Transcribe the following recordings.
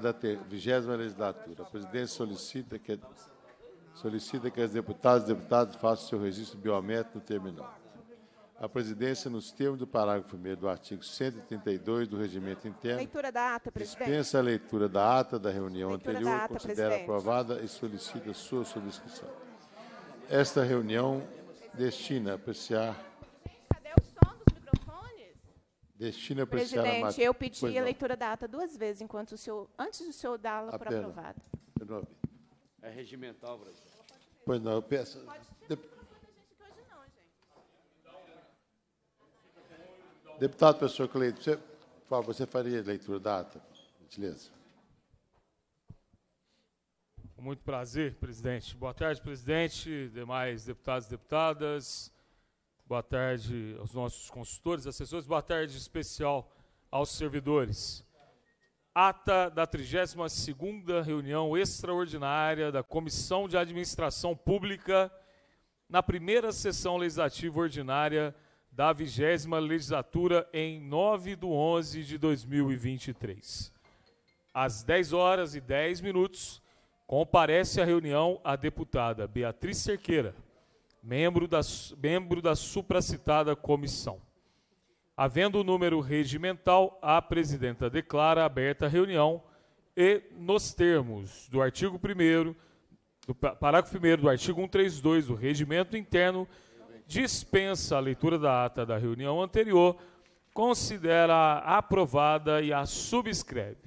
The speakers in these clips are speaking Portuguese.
da 20 legislatura. A presidência solicita que, solicita que as deputadas e deputados façam seu registro biométrico no terminal. A presidência, nos termos do parágrafo 1 do artigo 132 do Regimento Interno, leitura da ata, dispensa a leitura da ata da reunião leitura anterior, da ata, considera presidente. aprovada e solicita sua subscrição. Esta reunião destina a apreciar Destina a Presidente, eu pedi pois a não. leitura da ata duas vezes, enquanto o senhor, antes do senhor dá-la por aprovada. É regimental, Brasil. Pois não, eu peço. Deputado, professor Cleito, você, por favor, você faria a leitura da ata, gentileza. Com muito prazer, presidente. Boa tarde, presidente, demais deputados e deputadas boa tarde aos nossos consultores, assessores, boa tarde especial aos servidores. Ata da 32ª reunião extraordinária da Comissão de Administração Pública na primeira sessão legislativa ordinária da 20 legislatura em 9 de 11 de 2023. Às 10 horas e 10 minutos, comparece à reunião a deputada Beatriz Cerqueira, membro da, membro da supracitada comissão. Havendo o número regimental, a presidenta declara aberta a reunião e, nos termos do artigo 1 do parágrafo 1 do artigo 132 do regimento interno, dispensa a leitura da ata da reunião anterior, considera aprovada e a subscreve.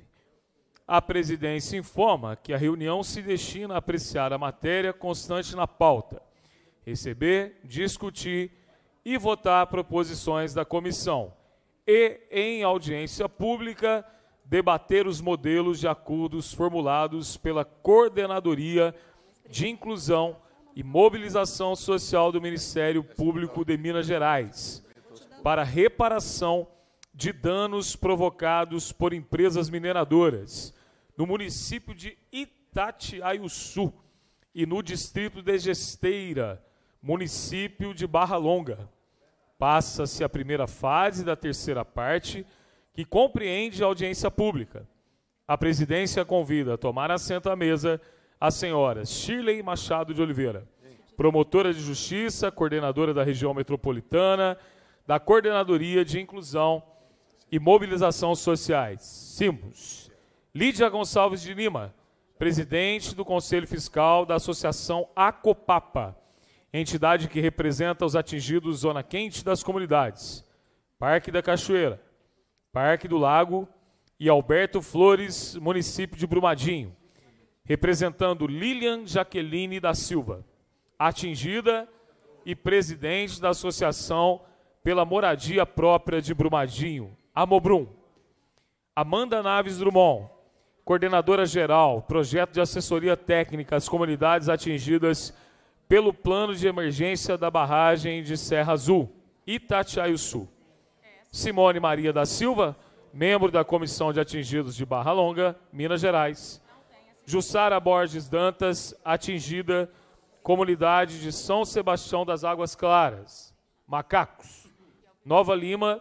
A presidência informa que a reunião se destina a apreciar a matéria constante na pauta, receber, discutir e votar proposições da comissão e, em audiência pública, debater os modelos de acordos formulados pela Coordenadoria de Inclusão e Mobilização Social do Ministério Público de Minas Gerais para reparação de danos provocados por empresas mineradoras no município de Itatiaiuçu e no distrito de Gesteira, município de Barra Longa. Passa-se a primeira fase da terceira parte, que compreende a audiência pública. A presidência convida a tomar assento à mesa a senhora Shirley Machado de Oliveira, promotora de justiça, coordenadora da região metropolitana, da Coordenadoria de Inclusão e Mobilização Sociais, SIMBOS. Lídia Gonçalves de Lima, presidente do Conselho Fiscal da Associação ACOPAPA entidade que representa os atingidos zona quente das comunidades, Parque da Cachoeira, Parque do Lago e Alberto Flores, município de Brumadinho, representando Lilian Jaqueline da Silva, atingida e presidente da Associação pela Moradia Própria de Brumadinho, Amobrum. Amanda Naves Drummond, coordenadora geral, projeto de assessoria técnica às comunidades atingidas pelo plano de emergência da barragem de Serra Azul, Sul Simone Maria da Silva, membro da Comissão de Atingidos de Barra Longa, Minas Gerais. Jussara Borges Dantas, atingida, comunidade de São Sebastião das Águas Claras, Macacos, Nova Lima.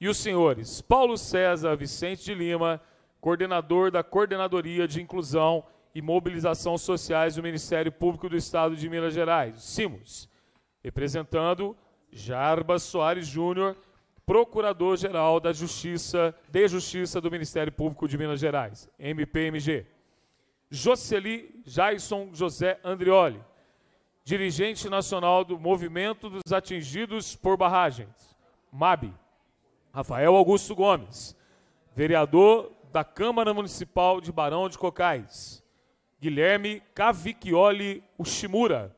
E os senhores Paulo César Vicente de Lima, coordenador da Coordenadoria de Inclusão e Mobilização Sociais do Ministério Público do Estado de Minas Gerais, Simos, representando Jarbas Soares Júnior, Procurador-Geral da Justiça, de Justiça do Ministério Público de Minas Gerais, MPMG. Jocely Jaison José Andrioli, dirigente nacional do Movimento dos Atingidos por Barragens, MAB. Rafael Augusto Gomes, vereador da Câmara Municipal de Barão de Cocais. Guilherme Cavicchioli Ushimura,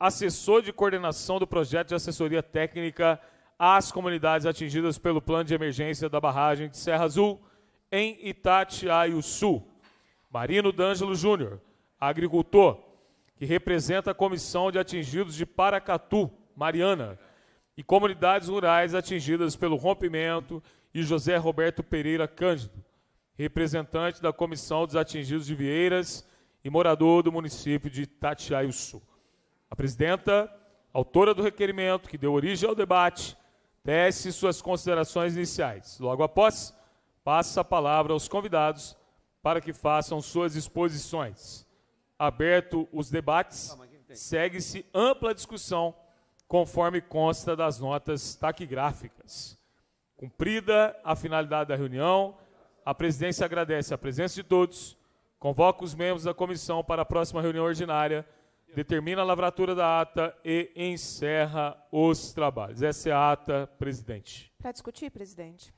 assessor de coordenação do projeto de assessoria técnica às comunidades atingidas pelo plano de emergência da barragem de Serra Azul, em Sul; Marino D'Angelo Júnior, agricultor, que representa a comissão de atingidos de Paracatu, Mariana, e comunidades rurais atingidas pelo rompimento, e José Roberto Pereira Cândido, representante da comissão dos atingidos de Vieiras, e morador do município de Sul, A presidenta, autora do requerimento que deu origem ao debate, tece suas considerações iniciais. Logo após, passa a palavra aos convidados para que façam suas exposições. Aberto os debates, segue-se ampla discussão, conforme consta das notas taquigráficas. Cumprida a finalidade da reunião, a presidência agradece a presença de todos Convoca os membros da comissão para a próxima reunião ordinária, determina a lavratura da ata e encerra os trabalhos. Essa é a ata, presidente. Para discutir, presidente.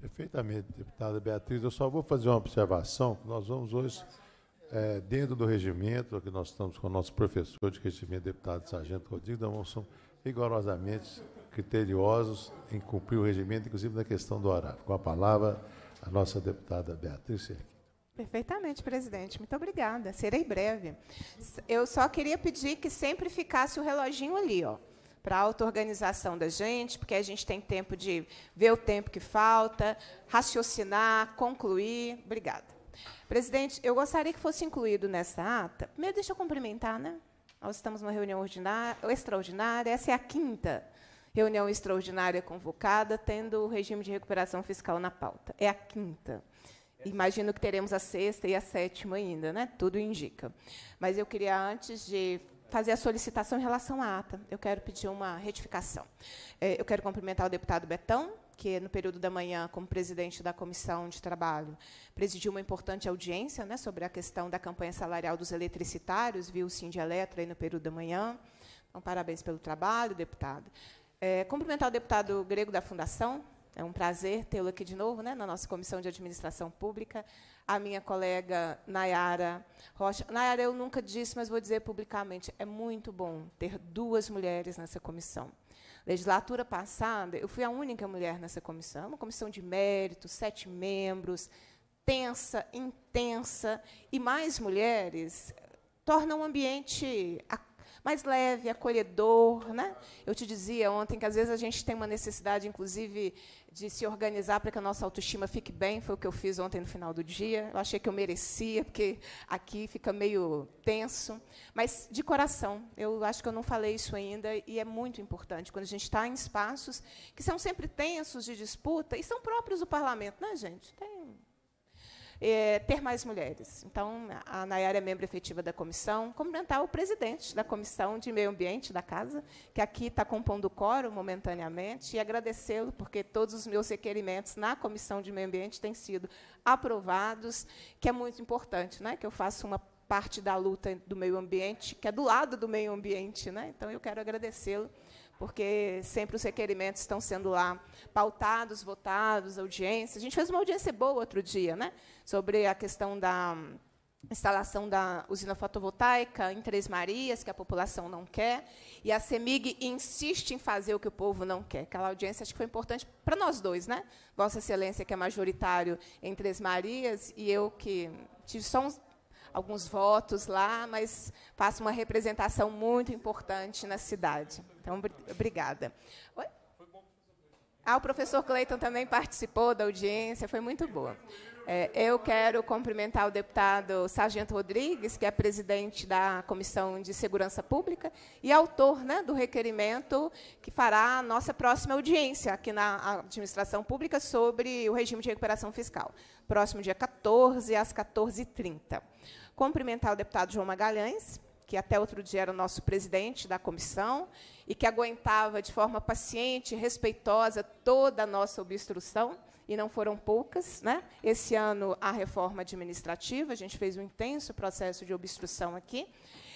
Perfeitamente, deputada Beatriz. Eu só vou fazer uma observação. Nós vamos hoje, é, dentro do regimento, aqui nós estamos com o nosso professor de regimento, deputado Sargento Rodrigo, nós somos rigorosamente criteriosos em cumprir o regimento, inclusive na questão do horário. Com a palavra, a nossa deputada Beatriz Serquim. Perfeitamente, presidente. Muito obrigada. Serei breve. Eu só queria pedir que sempre ficasse o reloginho ali, ó, para auto-organização da gente, porque a gente tem tempo de ver o tempo que falta, raciocinar, concluir. Obrigada. Presidente, eu gostaria que fosse incluído nessa ata. Primeiro, deixa eu cumprimentar, né? Nós estamos numa reunião extraordinária, essa é a quinta reunião extraordinária convocada, tendo o regime de recuperação fiscal na pauta. É a quinta imagino que teremos a sexta e a sétima ainda, né? Tudo indica. Mas eu queria, antes de fazer a solicitação em relação à ata, eu quero pedir uma retificação. É, eu quero cumprimentar o deputado Betão, que no período da manhã, como presidente da comissão de trabalho, presidiu uma importante audiência né, sobre a questão da campanha salarial dos eletricitários, viu o de Eletra aí no período da manhã. Então, parabéns pelo trabalho, deputado. É, cumprimentar o deputado grego da Fundação, é um prazer tê-lo aqui de novo, né, na nossa Comissão de Administração Pública. A minha colega Nayara Rocha. Nayara, eu nunca disse, mas vou dizer publicamente, é muito bom ter duas mulheres nessa comissão. Legislatura passada, eu fui a única mulher nessa comissão, uma comissão de mérito, sete membros, tensa, intensa, e mais mulheres torna um ambiente mais leve, acolhedor. Né? Eu te dizia ontem que às vezes a gente tem uma necessidade, inclusive, de se organizar para que a nossa autoestima fique bem. Foi o que eu fiz ontem no final do dia. Eu achei que eu merecia, porque aqui fica meio tenso. Mas de coração, eu acho que eu não falei isso ainda e é muito importante quando a gente está em espaços que são sempre tensos de disputa e são próprios do parlamento, né, gente? Tem é, ter mais mulheres. Então, a Nayara é membro efetiva da comissão. Cumprimentar o presidente da Comissão de Meio Ambiente da Casa, que aqui está compondo o coro momentaneamente, e agradecê-lo, porque todos os meus requerimentos na Comissão de Meio Ambiente têm sido aprovados, que é muito importante, né? que eu faça uma parte da luta do meio ambiente, que é do lado do meio ambiente. Né? Então, eu quero agradecê-lo porque sempre os requerimentos estão sendo lá pautados, votados, audiências. A gente fez uma audiência boa outro dia, né, sobre a questão da instalação da usina fotovoltaica em Três Marias, que a população não quer, e a CEMIG insiste em fazer o que o povo não quer. Aquela audiência acho que foi importante para nós dois, né? Vossa Excelência, que é majoritário em Três Marias, e eu que tive só uns, alguns votos lá, mas faço uma representação muito importante na cidade. Então, obrigada. Oi? Ah, o professor Cleiton também participou da audiência, foi muito boa. É, eu quero cumprimentar o deputado Sargento Rodrigues, que é presidente da Comissão de Segurança Pública e autor né, do requerimento que fará a nossa próxima audiência aqui na Administração Pública sobre o regime de recuperação fiscal, próximo dia 14, às 14h30. Cumprimentar o deputado João Magalhães, que até outro dia era o nosso presidente da comissão e que aguentava de forma paciente, respeitosa, toda a nossa obstrução, e não foram poucas. Né? Esse ano, a reforma administrativa, a gente fez um intenso processo de obstrução aqui.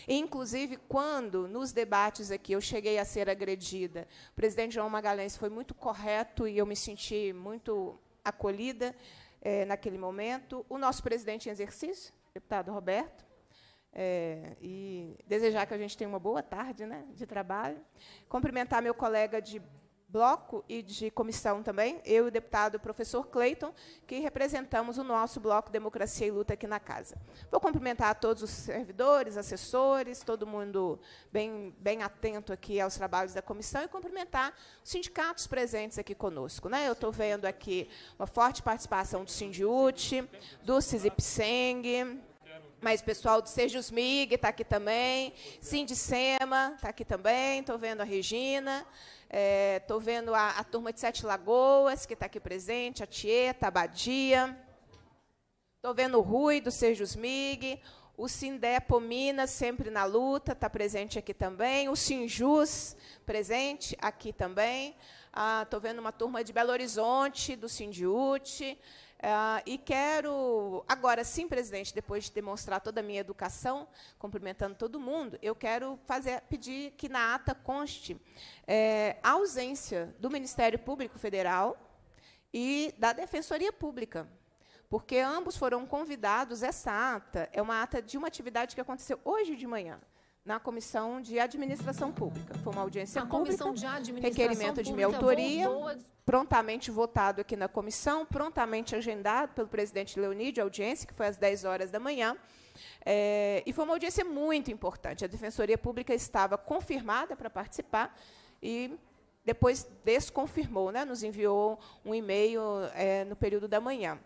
E, inclusive, quando, nos debates aqui, eu cheguei a ser agredida, o presidente João Magalhães foi muito correto e eu me senti muito acolhida eh, naquele momento. O nosso presidente em exercício, deputado Roberto, é, e desejar que a gente tenha uma boa tarde né, de trabalho. Cumprimentar meu colega de bloco e de comissão também, eu e o deputado professor Clayton, que representamos o nosso bloco Democracia e Luta aqui na casa. Vou cumprimentar todos os servidores, assessores, todo mundo bem, bem atento aqui aos trabalhos da comissão e cumprimentar os sindicatos presentes aqui conosco. Né? Eu estou vendo aqui uma forte participação do Sindiute, do Sisipseng, mas o pessoal do Sejus MIG está aqui também, Cindy Sema está aqui também, estou vendo a Regina, estou é, vendo a, a, turma de Sete Lagoas, que está aqui presente, a Tieta, a Badia, estou vendo o Rui do Sejus MIG, o Sindepo Minas, sempre na luta, está presente aqui também. O Sinjus, presente aqui também. Estou ah, vendo uma turma de Belo Horizonte, do Sindiute. Uh, e quero, agora sim, presidente, depois de demonstrar toda a minha educação, cumprimentando todo mundo, eu quero fazer, pedir que na ata conste é, a ausência do Ministério Público Federal e da Defensoria Pública, porque ambos foram convidados. Essa ata é uma ata de uma atividade que aconteceu hoje de manhã na Comissão de Administração Pública. Foi uma audiência a pública, de requerimento de minha autoria, voltou... prontamente votado aqui na comissão, prontamente agendado pelo presidente Leonide, audiência, que foi às 10 horas da manhã. É, e foi uma audiência muito importante. A Defensoria Pública estava confirmada para participar e depois desconfirmou, né? nos enviou um e-mail é, no período da manhã.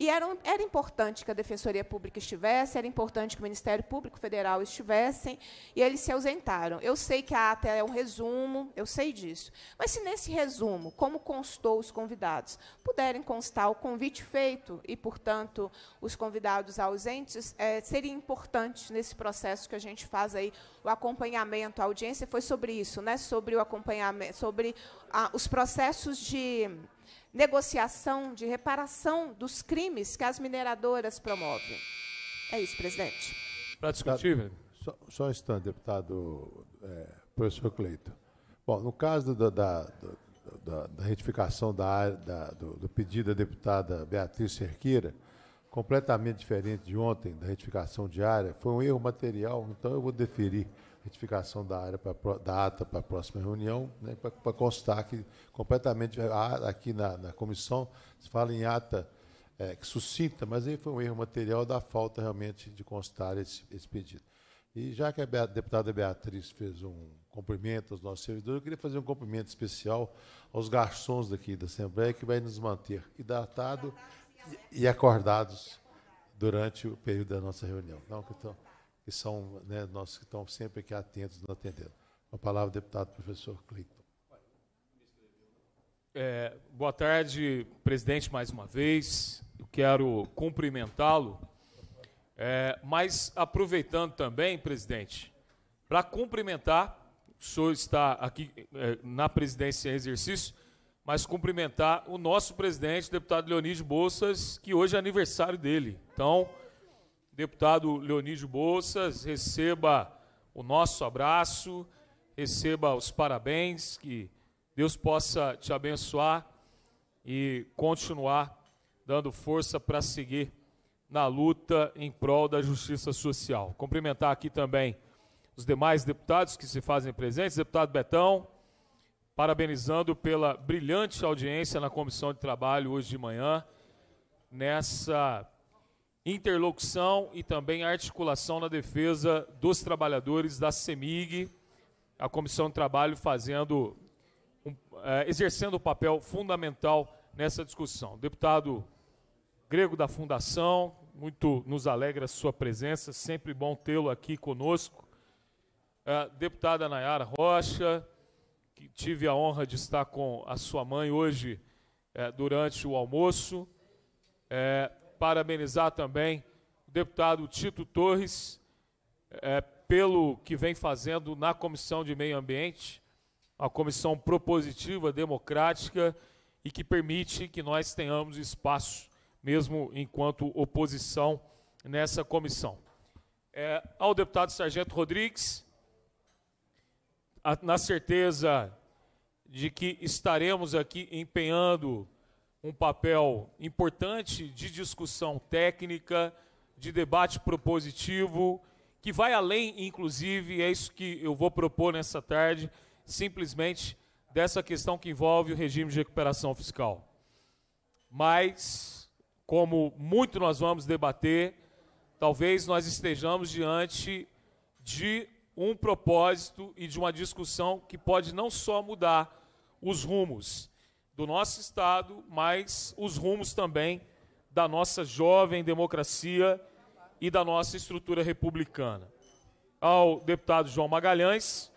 E era, era importante que a Defensoria Pública estivesse, era importante que o Ministério Público Federal estivessem, e eles se ausentaram. Eu sei que a ata é um resumo, eu sei disso. Mas se nesse resumo, como constou os convidados, puderem constar o convite feito e, portanto, os convidados ausentes, é, seria importante nesse processo que a gente faz aí o acompanhamento. A audiência foi sobre isso, né? sobre o acompanhamento, sobre a, os processos de negociação de reparação dos crimes que as mineradoras promovem. É isso, presidente. Para discutir, só, só um instante, deputado é, professor Cleito. Bom, no caso da, da, da, da retificação da da, do, do, pedido da deputada Beatriz Cerqueira, completamente diferente de ontem, da retificação diária, foi um erro material, então eu vou deferir retificação da área para da ata para a próxima reunião, né, para, constar que completamente aqui na, na comissão se fala em ata é, que suscita, mas aí foi um erro material da falta realmente de constar esse, esse pedido. E já que a deputada Beatriz fez um cumprimento aos nossos servidores, eu queria fazer um cumprimento especial aos garçons daqui da Assembleia, que vai nos manter hidratados e acordados durante o período da nossa reunião. Não, então, que são né, nós que estão sempre aqui atentos nos atendendo. A palavra, deputado professor Cleiton. É, boa tarde, presidente, mais uma vez. Eu quero cumprimentá-lo, é, mas aproveitando também, presidente, para cumprimentar, o senhor está aqui é, na presidência em exercício, mas cumprimentar o nosso presidente, deputado Leonide Bolsas, que hoje é aniversário dele. Então, Deputado Leonídio Bolsas, receba o nosso abraço, receba os parabéns, que Deus possa te abençoar e continuar dando força para seguir na luta em prol da justiça social. Cumprimentar aqui também os demais deputados que se fazem presentes, deputado Betão, parabenizando pela brilhante audiência na Comissão de Trabalho hoje de manhã, nessa interlocução e também articulação na defesa dos trabalhadores da CEMIG, a Comissão de Trabalho fazendo, um, é, exercendo o um papel fundamental nessa discussão. Deputado Grego da Fundação, muito nos alegra a sua presença, sempre bom tê-lo aqui conosco. É, deputada Nayara Rocha, que tive a honra de estar com a sua mãe hoje é, durante o almoço. É, parabenizar também o deputado Tito Torres é, pelo que vem fazendo na Comissão de Meio Ambiente, uma comissão propositiva, democrática e que permite que nós tenhamos espaço, mesmo enquanto oposição, nessa comissão. É, ao deputado Sargento Rodrigues, a, na certeza de que estaremos aqui empenhando um papel importante de discussão técnica, de debate propositivo, que vai além, inclusive, é isso que eu vou propor nessa tarde, simplesmente dessa questão que envolve o regime de recuperação fiscal. Mas, como muito nós vamos debater, talvez nós estejamos diante de um propósito e de uma discussão que pode não só mudar os rumos, do nosso Estado, mas os rumos também da nossa jovem democracia e da nossa estrutura republicana. Ao deputado João Magalhães,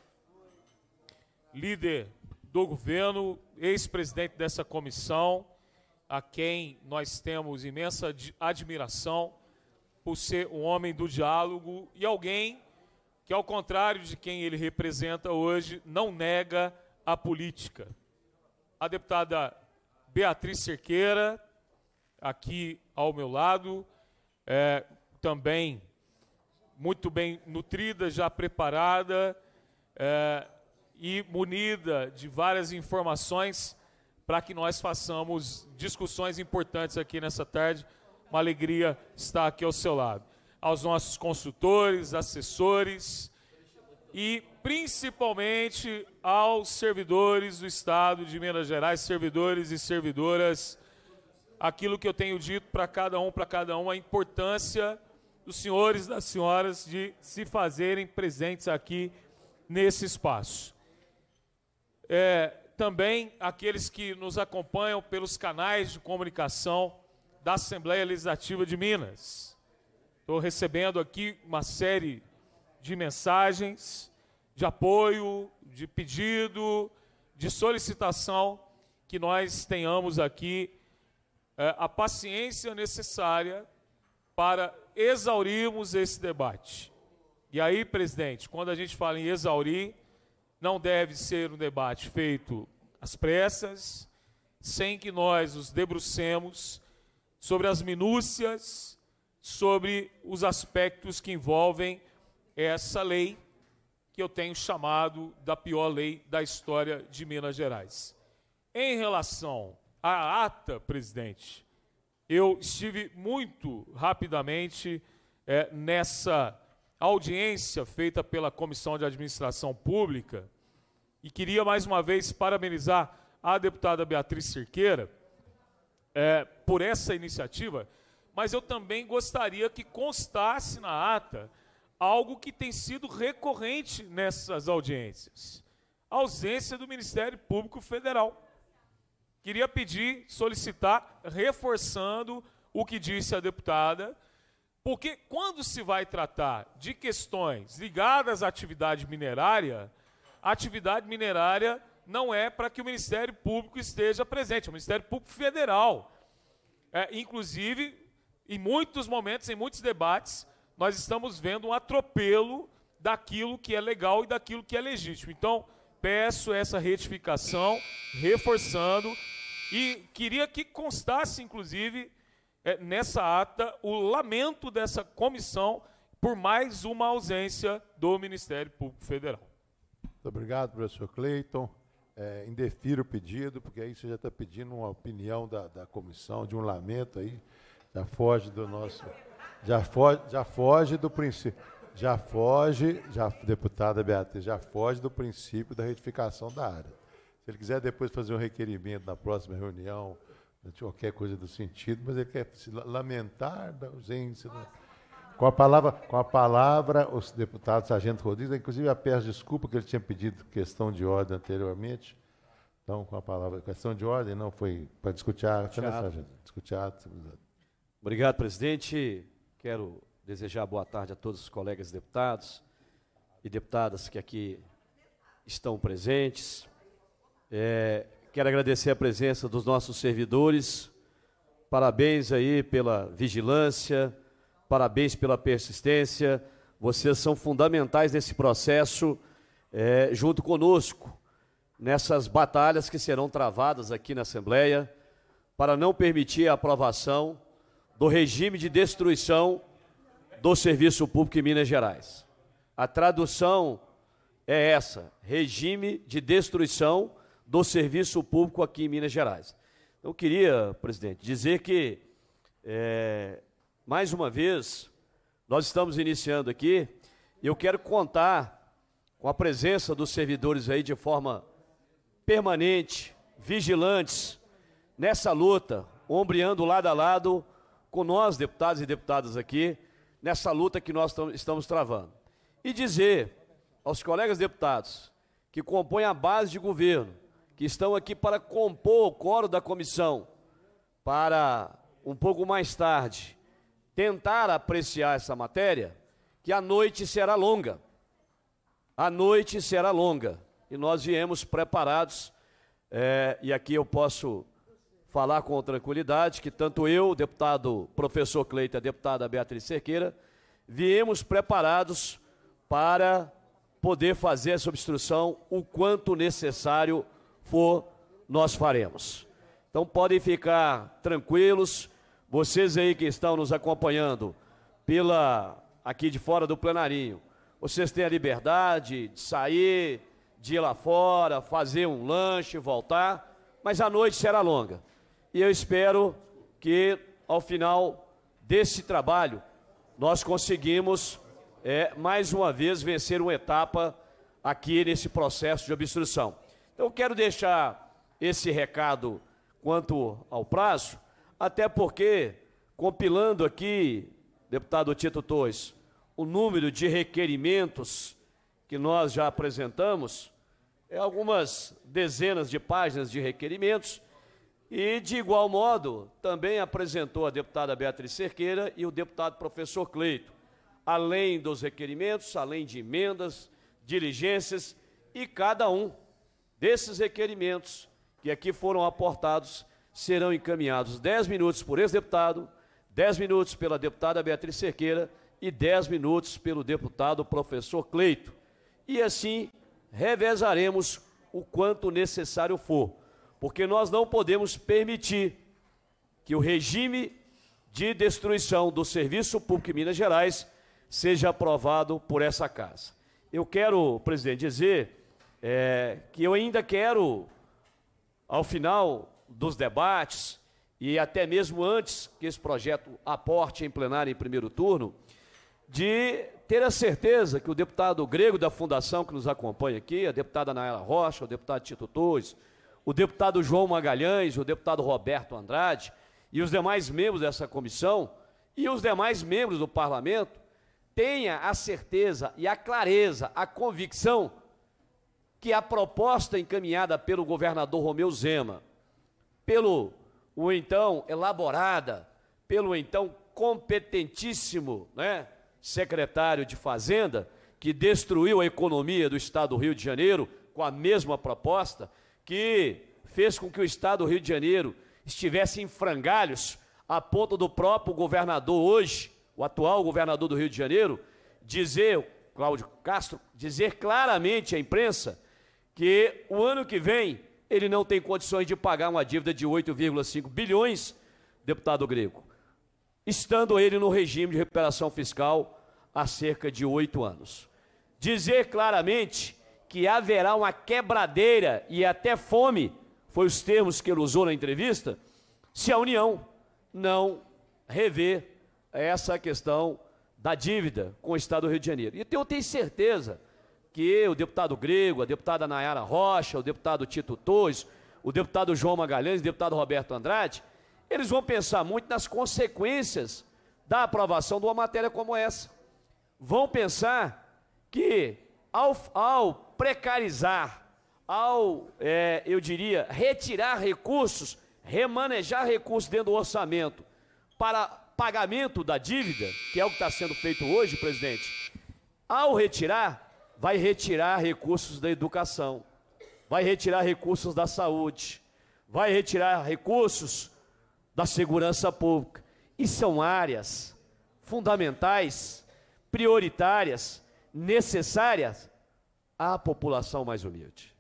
líder do governo, ex-presidente dessa comissão, a quem nós temos imensa admiração por ser um homem do diálogo e alguém que, ao contrário de quem ele representa hoje, não nega a política a deputada Beatriz Cerqueira, aqui ao meu lado, é, também muito bem nutrida, já preparada é, e munida de várias informações para que nós façamos discussões importantes aqui nessa tarde. Uma alegria estar aqui ao seu lado. Aos nossos consultores, assessores, e principalmente aos servidores do Estado de Minas Gerais, servidores e servidoras, aquilo que eu tenho dito para cada um, para cada um, a importância dos senhores e das senhoras de se fazerem presentes aqui nesse espaço. É, também aqueles que nos acompanham pelos canais de comunicação da Assembleia Legislativa de Minas. Estou recebendo aqui uma série de de mensagens, de apoio, de pedido, de solicitação, que nós tenhamos aqui é, a paciência necessária para exaurirmos esse debate. E aí, presidente, quando a gente fala em exaurir, não deve ser um debate feito às pressas, sem que nós nos debrucemos sobre as minúcias, sobre os aspectos que envolvem é essa lei que eu tenho chamado da pior lei da história de Minas Gerais. Em relação à ata, presidente, eu estive muito rapidamente é, nessa audiência feita pela Comissão de Administração Pública e queria mais uma vez parabenizar a deputada Beatriz Cerqueira é, por essa iniciativa, mas eu também gostaria que constasse na ata algo que tem sido recorrente nessas audiências: a ausência do Ministério Público Federal. Queria pedir, solicitar, reforçando o que disse a deputada, porque quando se vai tratar de questões ligadas à atividade minerária, a atividade minerária não é para que o Ministério Público esteja presente, é o Ministério Público Federal. É, inclusive, em muitos momentos, em muitos debates, nós estamos vendo um atropelo daquilo que é legal e daquilo que é legítimo. Então, peço essa retificação, reforçando, e queria que constasse, inclusive, é, nessa ata, o lamento dessa comissão por mais uma ausência do Ministério Público Federal. Muito obrigado, professor Cleiton. É, indefiro o pedido, porque aí você já está pedindo uma opinião da, da comissão, de um lamento aí, já foge do nosso. Já foge, já foge do princípio. Já foge, já, deputada Beatriz, já foge do princípio da retificação da área. Se ele quiser depois fazer um requerimento na próxima reunião, qualquer coisa do sentido, mas ele quer se lamentar da ausência. Da... Com a palavra, com a palavra, o deputado Sargento Rodrigues, inclusive a peço desculpa que ele tinha pedido questão de ordem anteriormente. Então, com a palavra, questão de ordem, não foi para discutir a ata, né, Sargento? Discutir a ata. Obrigado, presidente. Quero desejar boa tarde a todos os colegas deputados e deputadas que aqui estão presentes. É, quero agradecer a presença dos nossos servidores. Parabéns aí pela vigilância, parabéns pela persistência. Vocês são fundamentais nesse processo, é, junto conosco, nessas batalhas que serão travadas aqui na Assembleia, para não permitir a aprovação do regime de destruição do serviço público em Minas Gerais. A tradução é essa: regime de destruição do serviço público aqui em Minas Gerais. Então, eu queria, presidente, dizer que, é, mais uma vez, nós estamos iniciando aqui e eu quero contar com a presença dos servidores aí de forma permanente, vigilantes, nessa luta, ombreando lado a lado com nós, deputados e deputadas aqui, nessa luta que nós estamos travando. E dizer aos colegas deputados que compõem a base de governo, que estão aqui para compor o coro da comissão, para um pouco mais tarde tentar apreciar essa matéria, que a noite será longa. A noite será longa. E nós viemos preparados, é, e aqui eu posso falar com tranquilidade que tanto eu, deputado professor Cleita, deputada Beatriz Cerqueira, viemos preparados para poder fazer essa obstrução o quanto necessário for, nós faremos. Então podem ficar tranquilos, vocês aí que estão nos acompanhando pela aqui de fora do plenarinho. Vocês têm a liberdade de sair, de ir lá fora, fazer um lanche, voltar, mas a noite será longa e eu espero que ao final desse trabalho nós conseguimos é, mais uma vez vencer uma etapa aqui nesse processo de obstrução. Então quero deixar esse recado quanto ao prazo, até porque compilando aqui, deputado Tito Torres, o número de requerimentos que nós já apresentamos, é algumas dezenas de páginas de requerimentos, e, de igual modo, também apresentou a deputada Beatriz Cerqueira e o deputado professor Cleito, além dos requerimentos, além de emendas, diligências, e cada um desses requerimentos que aqui foram aportados serão encaminhados 10 minutos por ex-deputado, 10 minutos pela deputada Beatriz Cerqueira e 10 minutos pelo deputado professor Cleito. E assim revezaremos o quanto necessário for porque nós não podemos permitir que o regime de destruição do serviço público em Minas Gerais seja aprovado por essa casa. Eu quero, presidente, dizer é, que eu ainda quero, ao final dos debates, e até mesmo antes que esse projeto aporte em plenário em primeiro turno, de ter a certeza que o deputado grego da fundação que nos acompanha aqui, a deputada Nayara Rocha, o deputado Tito Torres, o deputado João Magalhães, o deputado Roberto Andrade e os demais membros dessa comissão e os demais membros do parlamento tenha a certeza e a clareza, a convicção que a proposta encaminhada pelo governador Romeu Zema, pelo o então elaborada pelo então competentíssimo, né, secretário de Fazenda, que destruiu a economia do estado do Rio de Janeiro com a mesma proposta, que fez com que o estado do Rio de Janeiro estivesse em frangalhos, a ponto do próprio governador hoje, o atual governador do Rio de Janeiro, dizer, Cláudio Castro, dizer claramente à imprensa que o ano que vem ele não tem condições de pagar uma dívida de 8,5 bilhões, deputado grego, estando ele no regime de recuperação fiscal há cerca de oito anos. Dizer claramente que haverá uma quebradeira e até fome, foi os termos que ele usou na entrevista, se a União não rever essa questão da dívida com o Estado do Rio de Janeiro. E eu tenho certeza que o deputado Grego, a deputada Nayara Rocha, o deputado Tito Torres, o deputado João Magalhães, o deputado Roberto Andrade, eles vão pensar muito nas consequências da aprovação de uma matéria como essa. Vão pensar que, ao, ao precarizar, ao, é, eu diria, retirar recursos, remanejar recursos dentro do orçamento para pagamento da dívida, que é o que está sendo feito hoje, presidente, ao retirar, vai retirar recursos da educação, vai retirar recursos da saúde, vai retirar recursos da segurança pública. E são áreas fundamentais, prioritárias, necessárias à população mais humilde.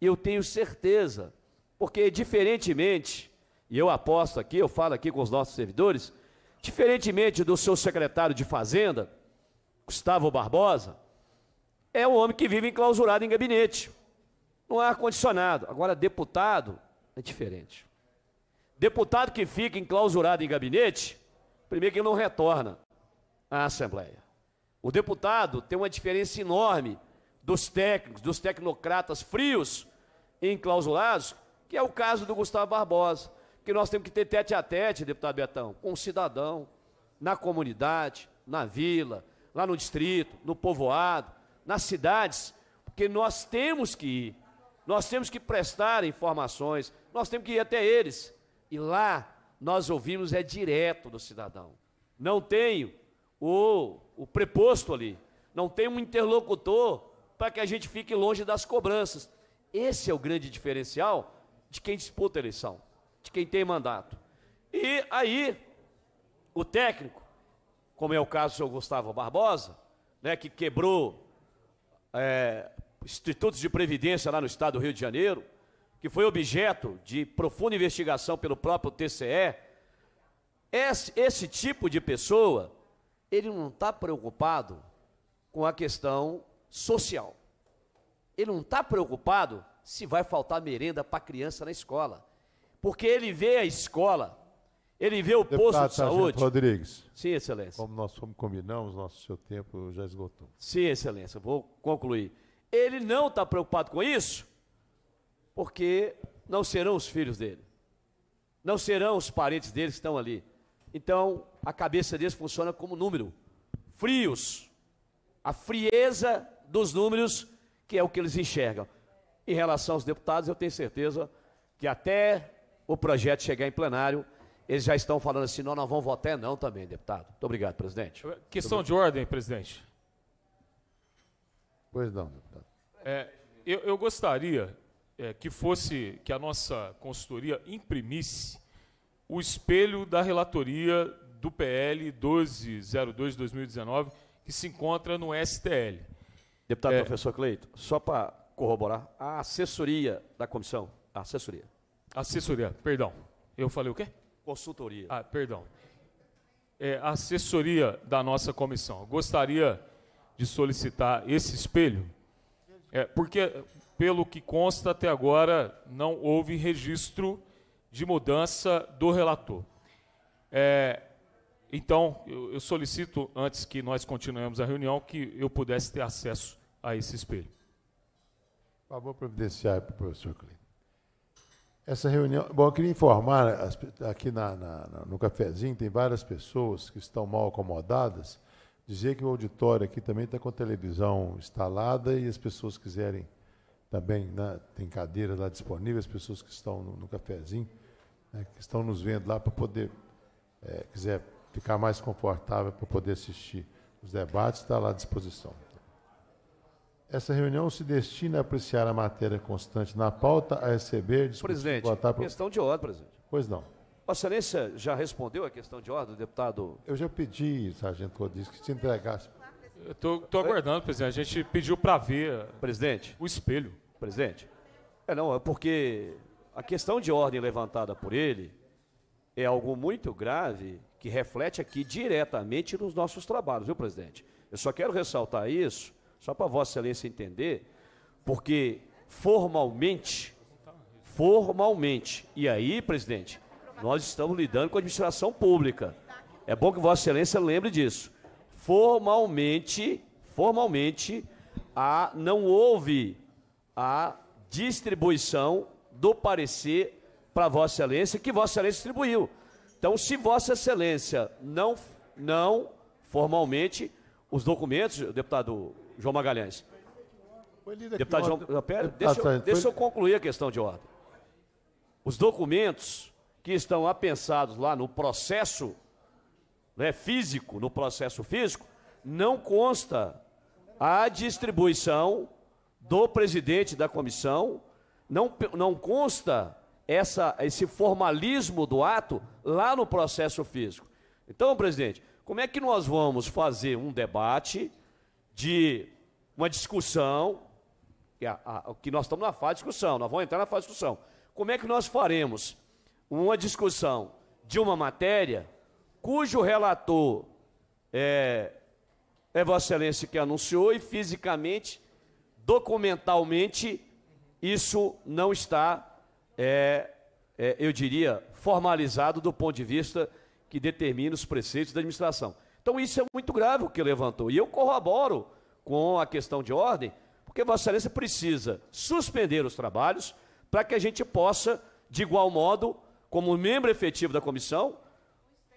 Eu tenho certeza, porque diferentemente, e eu aposto aqui, eu falo aqui com os nossos servidores, diferentemente do seu secretário de Fazenda, Gustavo Barbosa, é um homem que vive enclausurado em gabinete, não há é ar-condicionado. Agora, deputado é diferente. Deputado que fica enclausurado em gabinete, primeiro que ele não retorna à Assembleia. O deputado tem uma diferença enorme dos técnicos, dos tecnocratas frios, enclausulados, que é o caso do Gustavo Barbosa, que nós temos que ter tete a tete, deputado Betão, com o cidadão, na comunidade, na vila, lá no distrito, no povoado, nas cidades, porque nós temos que ir, nós temos que prestar informações, nós temos que ir até eles. E lá nós ouvimos é direto do cidadão. Não tem o, o preposto ali, não tem um interlocutor para que a gente fique longe das cobranças. Esse é o grande diferencial de quem disputa a eleição, de quem tem mandato. E aí, o técnico, como é o caso do senhor Gustavo Barbosa, né, que quebrou é, institutos de previdência lá no estado do Rio de Janeiro, que foi objeto de profunda investigação pelo próprio TCE, esse, esse tipo de pessoa, ele não está preocupado com a questão social. Ele não está preocupado se vai faltar merenda para a criança na escola. Porque ele vê a escola, ele vê o Deputado posto de saúde. Rodrigues. Sim, excelência. Como nós como combinamos, nosso seu tempo já esgotou. Sim, excelência, vou concluir. Ele não está preocupado com isso, porque não serão os filhos dele. Não serão os parentes dele que estão ali. Então, a cabeça deles funciona como número. Frios. A frieza dos números, que é o que eles enxergam. Em relação aos deputados, eu tenho certeza que até o projeto chegar em plenário, eles já estão falando assim, não, não vão votar é não também, deputado. Muito obrigado, presidente. Questão de ordem, presidente. Pois não, deputado. É, eu, eu, gostaria é, que fosse, que a nossa consultoria imprimisse o espelho da relatoria do PL 1202-2019, que se encontra no STL. Deputado é, professor Cleito, só para corroborar, a assessoria da comissão, a assessoria. Assessoria, perdão. Eu falei o quê? Consultoria. Ah, perdão. É, assessoria da nossa comissão. Gostaria de solicitar esse espelho, é, porque, pelo que consta até agora, não houve registro de mudança do relator. É, então, eu, eu solicito, antes que nós continuemos a reunião, que eu pudesse ter acesso a esse espelho. Por favor, providenciar para o professor Cleiton. Essa reunião. Bom, eu queria informar, aqui na, na, no cafezinho tem várias pessoas que estão mal acomodadas. Dizer que o auditório aqui também está com a televisão instalada e as pessoas quiserem também, né, tem cadeira lá disponível, as pessoas que estão no, no cafezinho, né, que estão nos vendo lá para poder, é, quiser ficar mais confortável para poder assistir os debates, está lá à disposição. Essa reunião se destina a apreciar a matéria constante na pauta, a receber... Discutir, presidente, votar, Presidente, questão de ordem, presidente. Pois não. Vossa Excelência já respondeu a questão de ordem, deputado? Eu já pedi, sargento Rodrigues, que se entregasse. Estou aguardando, presidente. A gente pediu para ver... Presidente. O espelho. Presidente. É, não, é porque a questão de ordem levantada por ele é algo muito grave que reflete aqui diretamente nos nossos trabalhos, viu, presidente? Eu só quero ressaltar isso só para Vossa Excelência entender, porque formalmente, formalmente, e aí, presidente, nós estamos lidando com a administração pública. É bom que Vossa Excelência lembre disso. Formalmente, formalmente, a, não houve a distribuição do parecer para Vossa Excelência, que Vossa Excelência distribuiu. Então, se Vossa Excelência não, não formalmente, os documentos, deputado João Magalhães. Deputado João, pera, ah, deixa, eu, tá, deixa eu concluir a questão de ordem. Os documentos que estão apensados lá no processo né, físico, no processo físico, não consta a distribuição do presidente da comissão, não, não consta essa, esse formalismo do ato lá no processo físico. Então, presidente, como é que nós vamos fazer um debate de uma discussão, que, é a, a, que nós estamos na fase de discussão, nós vamos entrar na fase de discussão. Como é que nós faremos uma discussão de uma matéria cujo relator é, é Vossa Excelência que anunciou e fisicamente, documentalmente, isso não está, é, é, eu diria, formalizado do ponto de vista que determina os preceitos da administração. Então isso é muito grave o que levantou. E eu corroboro com a questão de ordem, porque Vossa Excelência precisa suspender os trabalhos para que a gente possa, de igual modo, como membro efetivo da comissão,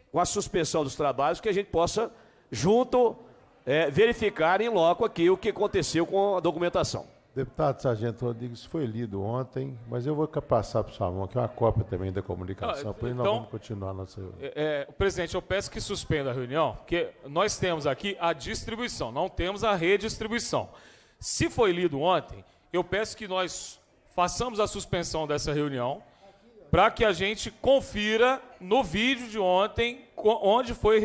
com a suspensão dos trabalhos, que a gente possa, junto, é, verificar em loco aqui o que aconteceu com a documentação. Deputado Sargento Rodrigues, foi lido ontem, mas eu vou passar para sua mão que é uma cópia também da comunicação, ah, por então, nós vamos continuar nossa é, é, Presidente, eu peço que suspenda a reunião, porque nós temos aqui a distribuição, não temos a redistribuição. Se foi lido ontem, eu peço que nós façamos a suspensão dessa reunião para que a gente confira no vídeo de ontem onde foi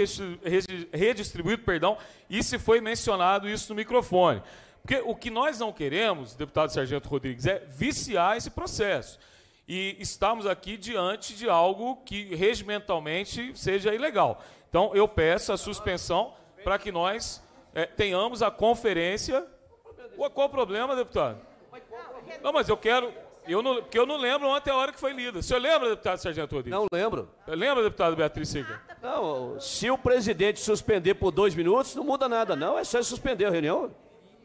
redistribuído, perdão, e se foi mencionado isso no microfone. Porque o que nós não queremos, deputado Sargento Rodrigues, é viciar esse processo. E estamos aqui diante de algo que regimentalmente seja ilegal. Então, eu peço a suspensão para que nós é, tenhamos a conferência. Qual o problema, deputado? Não, mas eu quero. Eu não, porque eu não lembro ontem a hora que foi lida. O senhor lembra, deputado Sargento Rodrigues? Não lembro. Eh, lembra, deputado Beatriz Siga? Não, se o presidente suspender por dois minutos, não muda nada, não. É só suspender a reunião.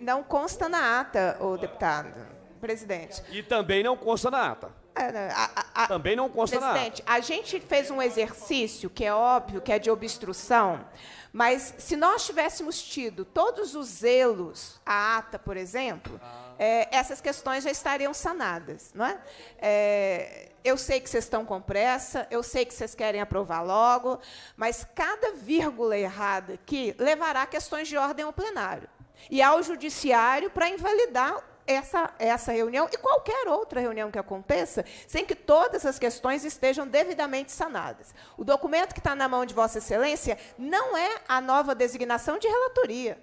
Não consta na ata, o deputado, presidente. E também não consta na ata. É, né, a, a, também não consta presidente, na ata. a gente fez um exercício que é óbvio, que é de obstrução, mas se nós tivéssemos tido todos os zelos, a ata, por exemplo, ah. é, essas questões já estariam sanadas, não é? é eu sei que vocês estão com pressa, eu sei que vocês querem aprovar logo, mas cada vírgula errada aqui levará a questões de ordem ao plenário e ao judiciário para invalidar essa, essa reunião e qualquer outra reunião que aconteça, sem que todas as questões estejam devidamente sanadas. O documento que está na mão de Vossa Excelência não é a nova designação de relatoria.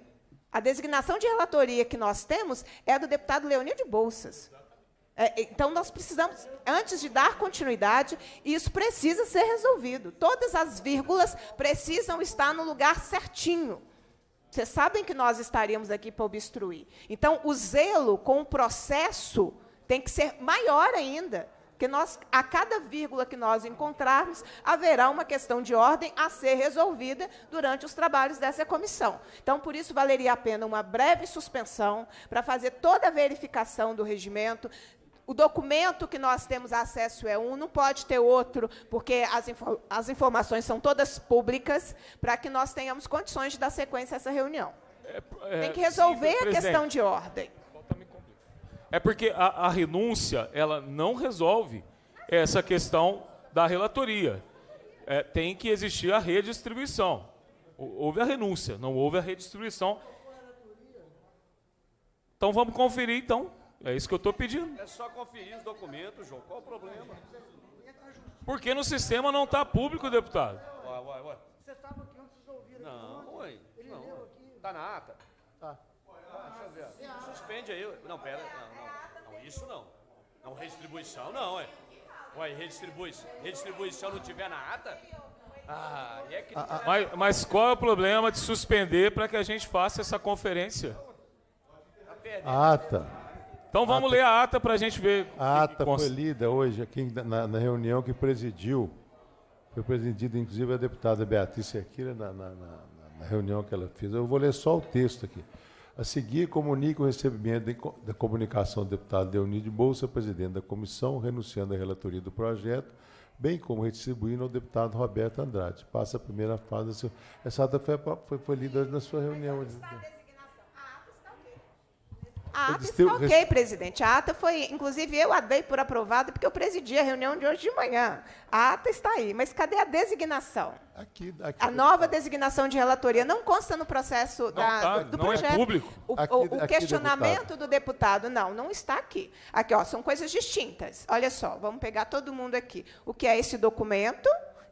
A designação de relatoria que nós temos é do deputado Leonil de Bolsas. É, então, nós precisamos, antes de dar continuidade, isso precisa ser resolvido. Todas as vírgulas precisam estar no lugar certinho. Vocês sabem que nós estaríamos aqui para obstruir. Então, o zelo com o processo tem que ser maior ainda, porque nós, a cada vírgula que nós encontrarmos, haverá uma questão de ordem a ser resolvida durante os trabalhos dessa comissão. Então, por isso, valeria a pena uma breve suspensão para fazer toda a verificação do regimento, o documento que nós temos acesso é um, não pode ter outro, porque as, infor as informações são todas públicas para que nós tenhamos condições de dar sequência a essa reunião. É, é, Tem que resolver sim, a questão de ordem. É porque a, a, renúncia ela não resolve essa questão da relatoria. É, tem que existir a redistribuição. Houve a renúncia, não houve a redistribuição. Então vamos conferir então. É isso que eu estou pedindo. É só conferir os documentos, João. Qual o problema? Porque no sistema não está público, deputado. Uai, uai, uai. Você estava aqui antes, Não, uai. Ele não. leu aqui. Está na ata. Tá. Ah, deixa eu ver. Suspende aí. Não, pera. Não, não. não isso não. Não, redistribuição não, ué. Ué, redistribuição. Redistribuição não tiver na ata? Ah, é que... Ah, ah, mas, mas qual é o problema de suspender para que a gente faça essa conferência? Tá ata. Ah, tá. Então vamos ata, ler a ata para a gente ver. A ata foi lida hoje aqui na, na, reunião que presidiu, foi presidida inclusive a deputada Beatriz Sequeira na, na, na, reunião que ela fez. Eu vou ler só o texto aqui. A seguir, comunica o recebimento de, da comunicação do deputado Leonide Bolsa, presidente da comissão, renunciando à relatoria do projeto, bem como redistribuindo ao deputado Roberto Andrade. Passa a primeira fase. Essa ata foi, foi, foi lida na sua reunião. Mas, a ata está ok, presidente. A ata foi, inclusive, eu a dei por aprovada, porque eu presidi a reunião de hoje de manhã. A ata está aí, mas cadê a designação? Aqui, aqui a nova designação de relatoria não consta no processo não, da, tá, do, do não é projeto. É público. O, aqui, o, o questionamento deputado. do deputado, não, não está aqui. Aqui, ó, são coisas distintas. Olha só, vamos pegar todo mundo aqui. O que é esse documento?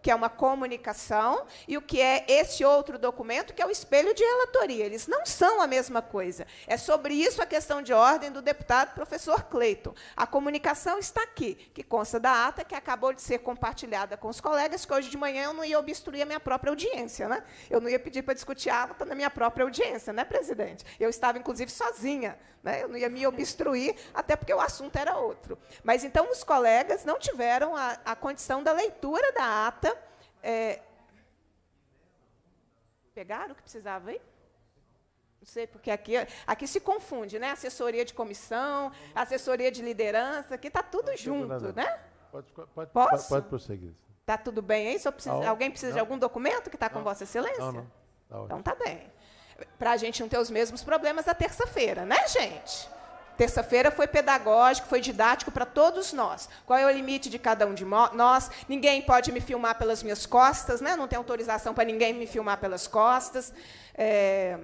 que é uma comunicação, e o que é esse outro documento, que é o espelho de relatoria. Eles não são a mesma coisa. É sobre isso a questão de ordem do deputado professor Cleiton. A comunicação está aqui, que consta da ata, que acabou de ser compartilhada com os colegas, que hoje de manhã eu não ia obstruir a minha própria audiência. Né? Eu não ia pedir para discutir a ata na minha própria audiência, né, presidente? Eu estava, inclusive, sozinha. Né? Eu não ia me obstruir, até porque o assunto era outro. Mas, então, os colegas não tiveram a, a condição da leitura da ata é... Pegaram o que precisava aí? Não sei, porque aqui, aqui se confunde, né? Assessoria de comissão, assessoria de liderança, aqui está tudo junto, né? Pode, pode, Posso? pode prosseguir. Está tudo bem aí? Precisa, tá alguém precisa não. de algum documento que está com Vossa Excelência? Não, não. Tá então tá bem. Para a gente não ter os mesmos problemas da terça-feira, né, gente? Terça-feira foi pedagógico, foi didático para todos nós. Qual é o limite de cada um de nós? Ninguém pode me filmar pelas minhas costas, né? não tem autorização para ninguém me filmar pelas costas. É...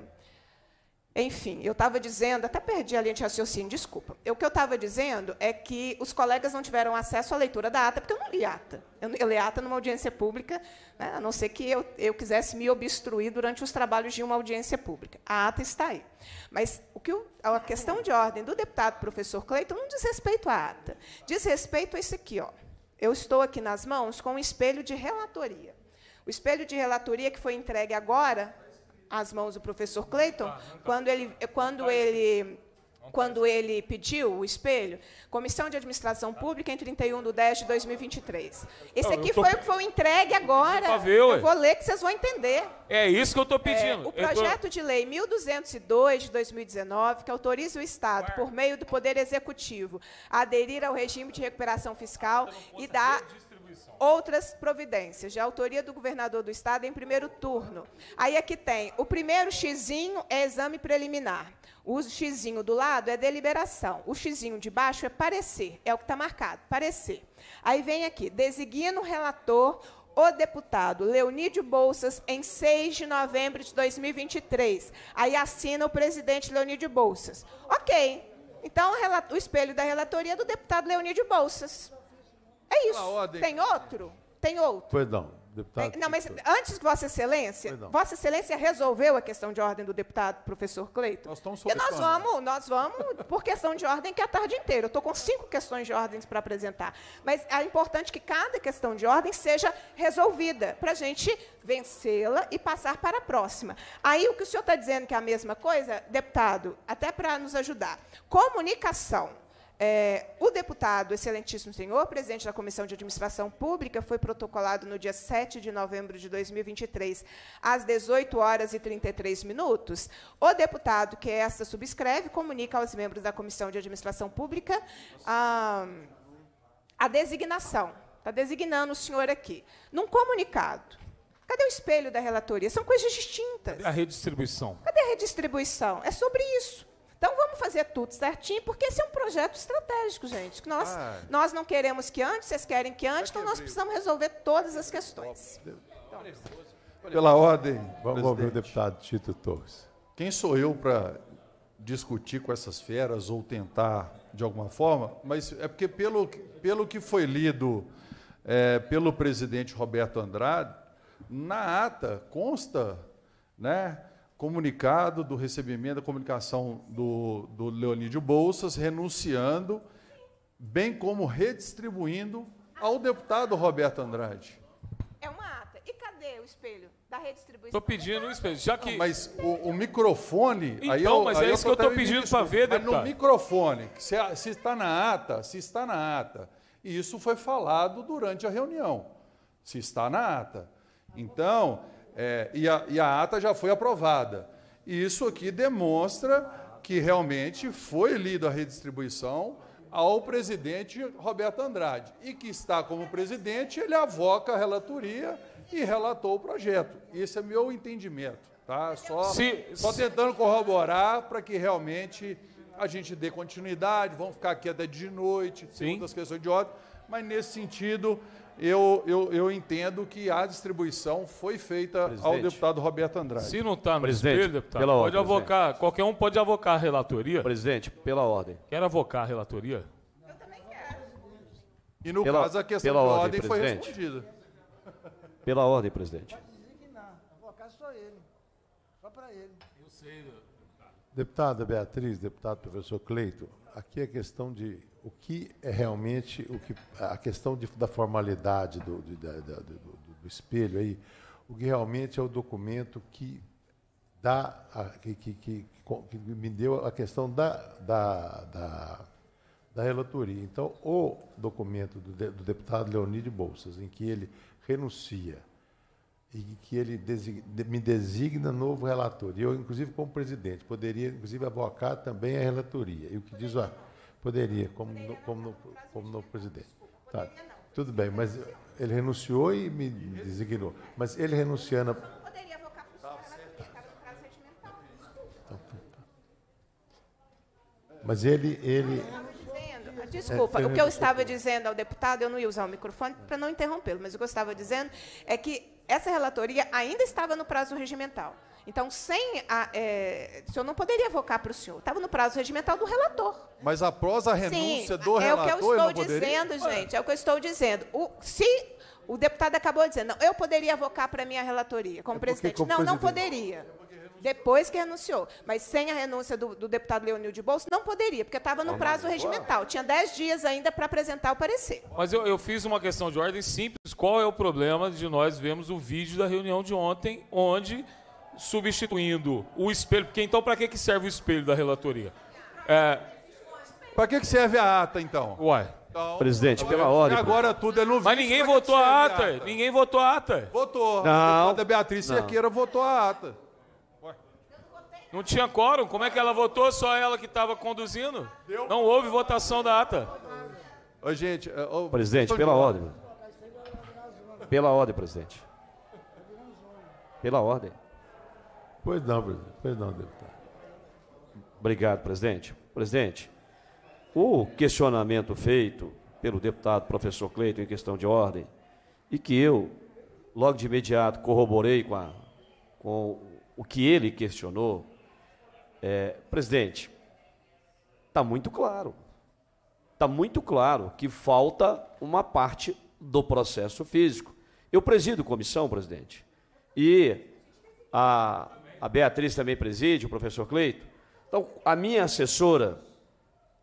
Enfim, eu estava dizendo, até perdi a linha de raciocínio, desculpa. O que eu estava dizendo é que os colegas não tiveram acesso à leitura da ata, porque eu não li ata. Eu, eu li ata numa audiência pública, né, a não ser que eu, eu quisesse me obstruir durante os trabalhos de uma audiência pública. A ata está aí. Mas o que o, a questão de ordem do deputado professor Cleiton não diz respeito à ata, diz respeito a isso aqui. Ó. Eu estou aqui nas mãos com um espelho de relatoria. O espelho de relatoria que foi entregue agora as mãos do professor Clayton, tá. quando ele, eh, quando ele quando ele pediu o espelho, Comissão de Administração tá. Pública, em 31 de 10 de 2023. Esse aqui foi o que foi entregue agora. Tá eu vou ler que vocês vão entender. É isso que eu estou pedindo. É, o projeto de lei 1202 de 2019, que autoriza o Estado, por meio do Poder Executivo, a aderir ao regime de recuperação fiscal e dar outras providências, de autoria do governador do estado em primeiro turno. Aí aqui é tem, o primeiro xizinho é exame preliminar. O xizinho do lado é deliberação. O xizinho de baixo é parecer, é o que está marcado, parecer. Aí vem aqui, designa o relator o deputado Leonídio Bolsas em 6 de novembro de 2023. Aí assina o presidente Leonídio Bolsas. Ok. Então, o espelho da relatoria é do deputado Leonídio Bolsas. É isso. Ordem, Tem outro? Tem outro. Perdão. Deputado, não, mas antes, Vossa Excelência, Perdão. Vossa Excelência resolveu a questão de ordem do deputado professor Cleiton. Nós estamos sobre e nós vamos, nós vamos por questão de ordem que é a tarde inteira. Eu estou com cinco questões de ordens para apresentar. Mas é importante que cada questão de ordem seja resolvida, para a gente vencê-la e passar para a próxima. Aí o que o senhor está dizendo que é a mesma coisa, deputado, até para nos ajudar. Comunicação. É, o deputado, excelentíssimo senhor, presidente da Comissão de Administração Pública, foi protocolado no dia 7 de novembro de 2023, às 18 horas e 33 minutos. O deputado que esta subscreve comunica aos membros da Comissão de Administração Pública a, ah, a designação. Está designando o senhor aqui. Num comunicado. Cadê o espelho da relatoria? São coisas distintas. Cadê a redistribuição? Cadê a redistribuição? É sobre isso. Então vamos fazer tudo certinho, porque esse é um projeto estratégico, gente. Que nós, ah. nós não queremos que antes, vocês querem que antes, então nós precisamos resolver todas as questões. Então. Pela ordem, vamos ouvir o deputado Tito Torres. Quem sou eu para discutir com essas feras ou tentar de alguma forma? Mas é porque pelo, pelo que foi lido é, pelo presidente Roberto Andrade, na ata consta, né? comunicado do recebimento da comunicação do, do Leonídio Bolsas, renunciando, bem como redistribuindo ao deputado Roberto Andrade. É uma ata. E cadê o espelho da redistribuição? Estou pedindo o espelho, já que... Não, mas o, o, microfone... Então, aí eu, mas aí é isso que eu estou pedindo para ver, mas deputado. Mas no microfone, se, se está na ata, se está na ata, e isso foi falado durante a reunião, se está na ata. Então, é, e, a, e a ata já foi aprovada. Isso aqui demonstra que realmente foi lida a redistribuição ao presidente Roberto Andrade, e que está como presidente, ele avoca a relatoria e relatou o projeto. Esse é meu entendimento, tá? Só, se, só se... tentando corroborar para que realmente a gente dê continuidade, vamos ficar aqui até de noite, tem outras questões de ordem, mas nesse sentido, eu, eu, eu entendo que a distribuição foi feita presidente, ao deputado Roberto Andrade. Se não está no presidente, espelho, deputado, pela ordem, pode avocar, presidente. qualquer um pode avocar a relatoria. Presidente, pela ordem. Quer avocar a relatoria? Eu também quero. E no pela, caso, a questão da ordem, ordem foi respondida. Pela ordem, presidente. Pode designar, avocar só ele, só para ele. Eu sei, deputado. Deputada Beatriz, deputado professor Cleito, aqui é a questão de o que é realmente o que a questão de, da formalidade do, de, da, do, do, do, espelho aí, o que realmente é o documento que dá a, que, que, que, que, me deu a questão da, da, da, da relatoria. Então, o documento do, de, do deputado Leonide Bolsas, em que ele renuncia e que ele me designa novo relator. E eu, inclusive, como presidente, poderia, inclusive, abocar também a relatoria. E o que diz o Poderia, como, no, como, no, como novo presidente. Tá. Tudo bem, mas ele renunciou e me designou. Mas ele renunciando. poderia abocar para o Mas ele. ele é, desculpa. É, o que eu estava dizendo ao deputado, eu não ia usar o microfone para não interrompê-lo, mas o que eu estava dizendo é que essa relatoria ainda estava no prazo regimental. Então, sem a, é, o senhor não poderia vocar para o senhor. Estava no prazo regimental do relator. Mas após a renúncia Sim, do é relator, é o que eu estou eu dizendo, poderia? gente. É o que eu estou dizendo. O, se o deputado acabou dizendo, não, eu poderia vocar para minha relatoria como, é porque, presidente. como não, presidente. não poderia. Depois que renunciou. Mas sem a renúncia do, do deputado Leonil de Bolso, não poderia, porque estava no prazo regimental. Tinha 10 dias ainda para apresentar o parecer. Mas eu, eu fiz uma questão de ordem simples. Qual é o problema de nós vermos o vídeo da reunião de ontem, onde substituindo o espelho, porque então para que, que serve o espelho da relatoria? É... Para que, que serve a ata, então? Uai. Então, Presidente, pela ordem. É agora tudo é no vídeo. Mas ninguém votou a ata. ata. Ninguém votou a ata. Votou. Não. A deputada Beatriz Cerqueira votou a ata. Não tinha quórum, como é que ela votou? Só ela que estava conduzindo? Não houve votação da ata. Oi, gente. É, ô, presidente, pela ordem. Pela ordem, presidente. Pela ordem. Pois não, presidente. Pois não, deputado. Obrigado, presidente. Presidente, o questionamento feito pelo deputado professor Cleiton em questão de ordem, e que eu, logo de imediato, corroborei com, a, com o que ele questionou, é, presidente, está muito claro. Está muito claro que falta uma parte do processo físico. Eu presido comissão, presidente, e a, a Beatriz também preside, o professor Cleito. Então, a minha assessora,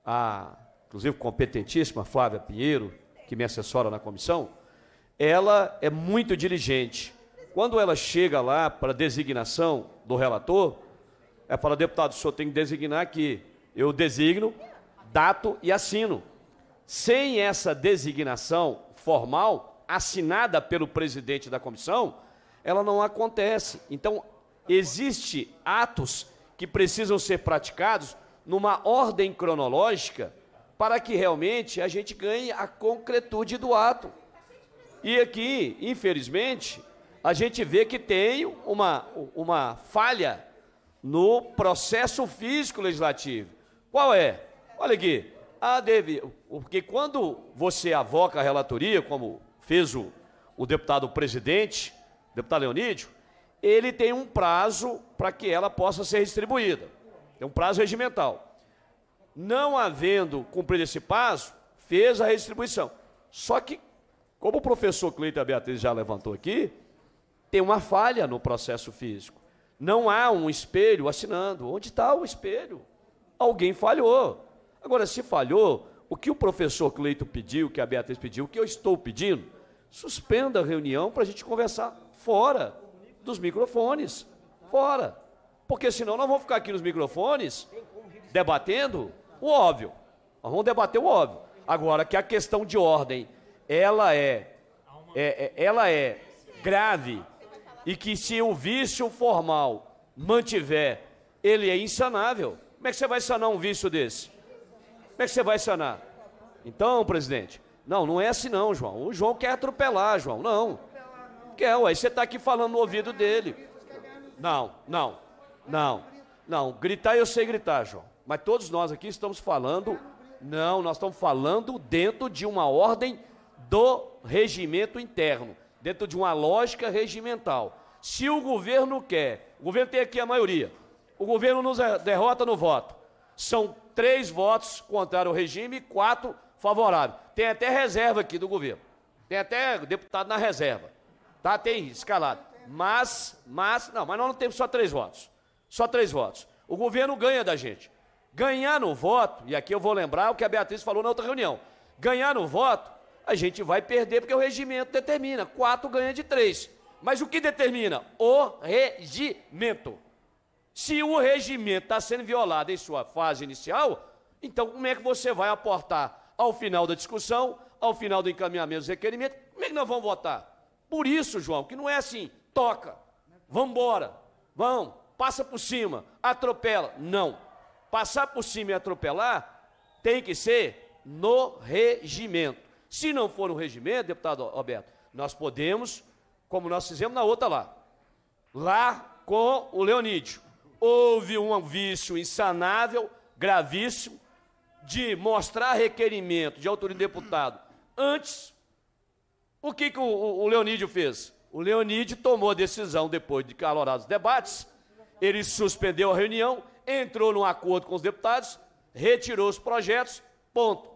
a, inclusive competentíssima Flávia Pinheiro, que me assessora na comissão, ela é muito diligente. Quando ela chega lá para designação do relator, ela fala, deputado, o senhor tem que designar aqui. Eu designo, dato e assino. Sem essa designação formal, assinada pelo presidente da comissão, ela não acontece. Então, existe atos que precisam ser praticados numa ordem cronológica para que realmente a gente ganhe a concretude do ato. E aqui, infelizmente, a gente vê que tem uma, uma falha no processo físico legislativo. Qual é? Olha aqui. A ah, deve, porque quando você avoca a relatoria, como fez o, o deputado presidente, deputado Leonídio, ele tem um prazo para que ela possa ser distribuída. É um prazo regimental. Não havendo cumprido esse prazo, fez a redistribuição. Só que, como o professor Cleiton Beatriz já levantou aqui, tem uma falha no processo físico. Não há um espelho assinando. Onde está o espelho? Alguém falhou. Agora, se falhou, o que o professor Cleito pediu, o que a Beatriz pediu, o que eu estou pedindo, suspenda a reunião para a gente conversar fora dos microfones. Fora. Porque senão nós vamos ficar aqui nos microfones debatendo o óbvio. Nós vamos debater o óbvio. Agora, que a questão de ordem, ela é, é, é ela é grave e que se o vício formal mantiver, ele é insanável. Como é que você vai sanar um vício desse? Como é que você vai sanar? Então, presidente, não, não é assim não, João. O João quer atropelar, João, não. Quer, ué, você está aqui falando no ouvido dele. Não, não, não, não. Gritar eu sei gritar, João. Mas todos nós aqui estamos falando, não, nós estamos falando dentro de uma ordem do regimento interno, dentro de uma lógica regimental. Se o governo quer, o governo tem aqui a maioria, o governo nos derrota no voto. São três votos contra o regime e quatro favoráveis. Tem até reserva aqui do governo. Tem até deputado na reserva. Tá? Tem escalado. Mas, mas, não, mas nós não temos só três votos. Só três votos. O governo ganha da gente. Ganhar no voto, e aqui eu vou lembrar o que a Beatriz falou na outra reunião. Ganhar no voto, a gente vai perder porque o regimento determina. Quatro ganha de três. Mas o que determina? O regimento. Se o regimento está sendo violado em sua fase inicial, então como é que você vai aportar ao final da discussão, ao final do encaminhamento dos requerimentos? Como é que nós vamos votar? Por isso, João, que não é assim, toca, vamos embora, vamos, passa por cima, atropela. Não. Passar por cima e atropelar tem que ser no regimento. Se não for no regimento, deputado Roberto, nós podemos como nós fizemos na outra lá. Lá com o Leonídio. Houve um vício insanável, gravíssimo, de mostrar requerimento de autoria de deputado antes. O que, que o, o Leonídio fez? O Leonídio tomou a decisão, depois de calorados debates, ele suspendeu a reunião, entrou num acordo com os deputados, retirou os projetos, ponto.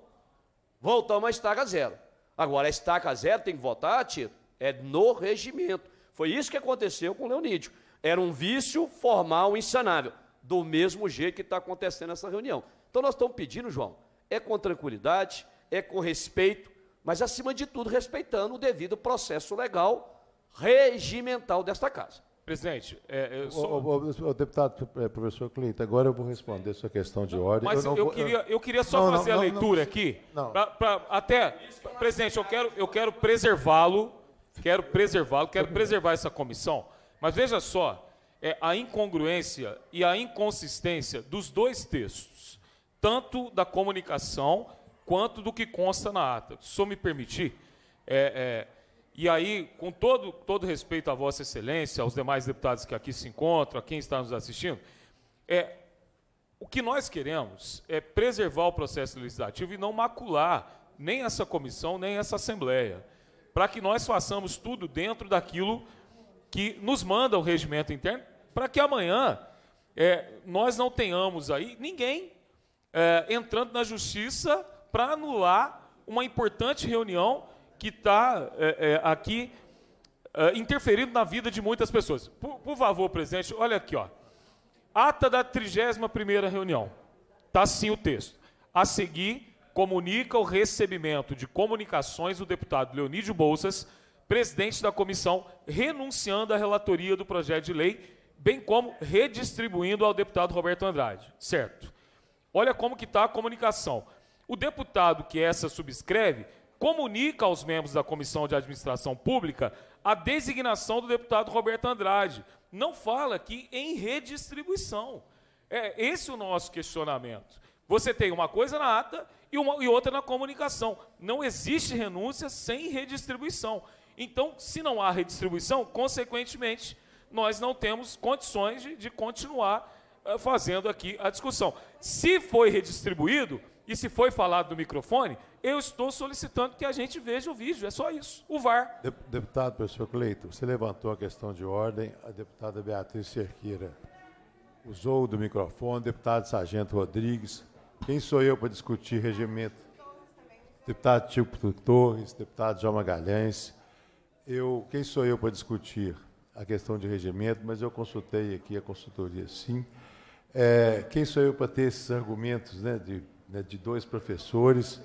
Voltamos à estaca zero. Agora, a estaca zero tem que votar, Tito é no regimento. Foi isso que aconteceu com Leonídio. Era um vício formal insanável, do mesmo jeito que está acontecendo essa reunião. Então nós estamos pedindo, João, é com tranquilidade, é com respeito, mas acima de tudo respeitando o devido processo legal regimental desta casa. Presidente, é, eu sou... o, o, o, deputado é, professor Clinton, agora eu vou responder a sua questão de ordem. Mas eu, eu vou... queria, eu queria só não, fazer não, a não, leitura aqui. Pra, pra, até, presidente, eu quero, eu quero preservá-lo quero preservá-lo, quero preservar essa comissão. Mas veja só, é a incongruência e a inconsistência dos dois textos, tanto da comunicação quanto do que consta na ata. Se o me permitir, é, é, e aí, com todo, todo respeito à Vossa Excelência, aos demais deputados que aqui se encontram, a quem está nos assistindo, é, o que nós queremos é preservar o processo legislativo e não macular nem essa comissão, nem essa Assembleia para que nós façamos tudo dentro daquilo que nos manda o regimento interno, para que amanhã é, nós não tenhamos aí ninguém é, entrando na justiça para anular uma importante reunião que está é, é, aqui é, interferindo na vida de muitas pessoas. Por, por favor, presidente, olha aqui, ó. Ata da 31 primeira reunião. Está sim o texto. A seguir, comunica o recebimento de comunicações do deputado Leonídio Bolsas, presidente da comissão, renunciando à relatoria do projeto de lei, bem como redistribuindo ao deputado Roberto Andrade. Certo. Olha como que está a comunicação. O deputado que essa subscreve comunica aos membros da Comissão de Administração Pública a designação do deputado Roberto Andrade. Não fala aqui em redistribuição. É esse é o nosso questionamento. Você tem uma coisa na ata e, uma, e outra na comunicação. Não existe renúncia sem redistribuição. Então, se não há redistribuição, consequentemente, nós não temos condições de, de continuar uh, fazendo aqui a discussão. Se foi redistribuído e se foi falado no microfone, eu estou solicitando que a gente veja o vídeo, é só isso, o VAR. Deputado, professor Cleito, você levantou a questão de ordem, a deputada Beatriz Cerqueira usou do microfone, deputado Sargento Rodrigues, quem sou eu para discutir regimento? Deputado Tipo Torres, deputado João Magalhães. Eu, quem sou eu para discutir a questão de regimento? Mas eu consultei aqui a consultoria, sim. É, quem sou eu para ter esses argumentos né, de, né, de dois professores?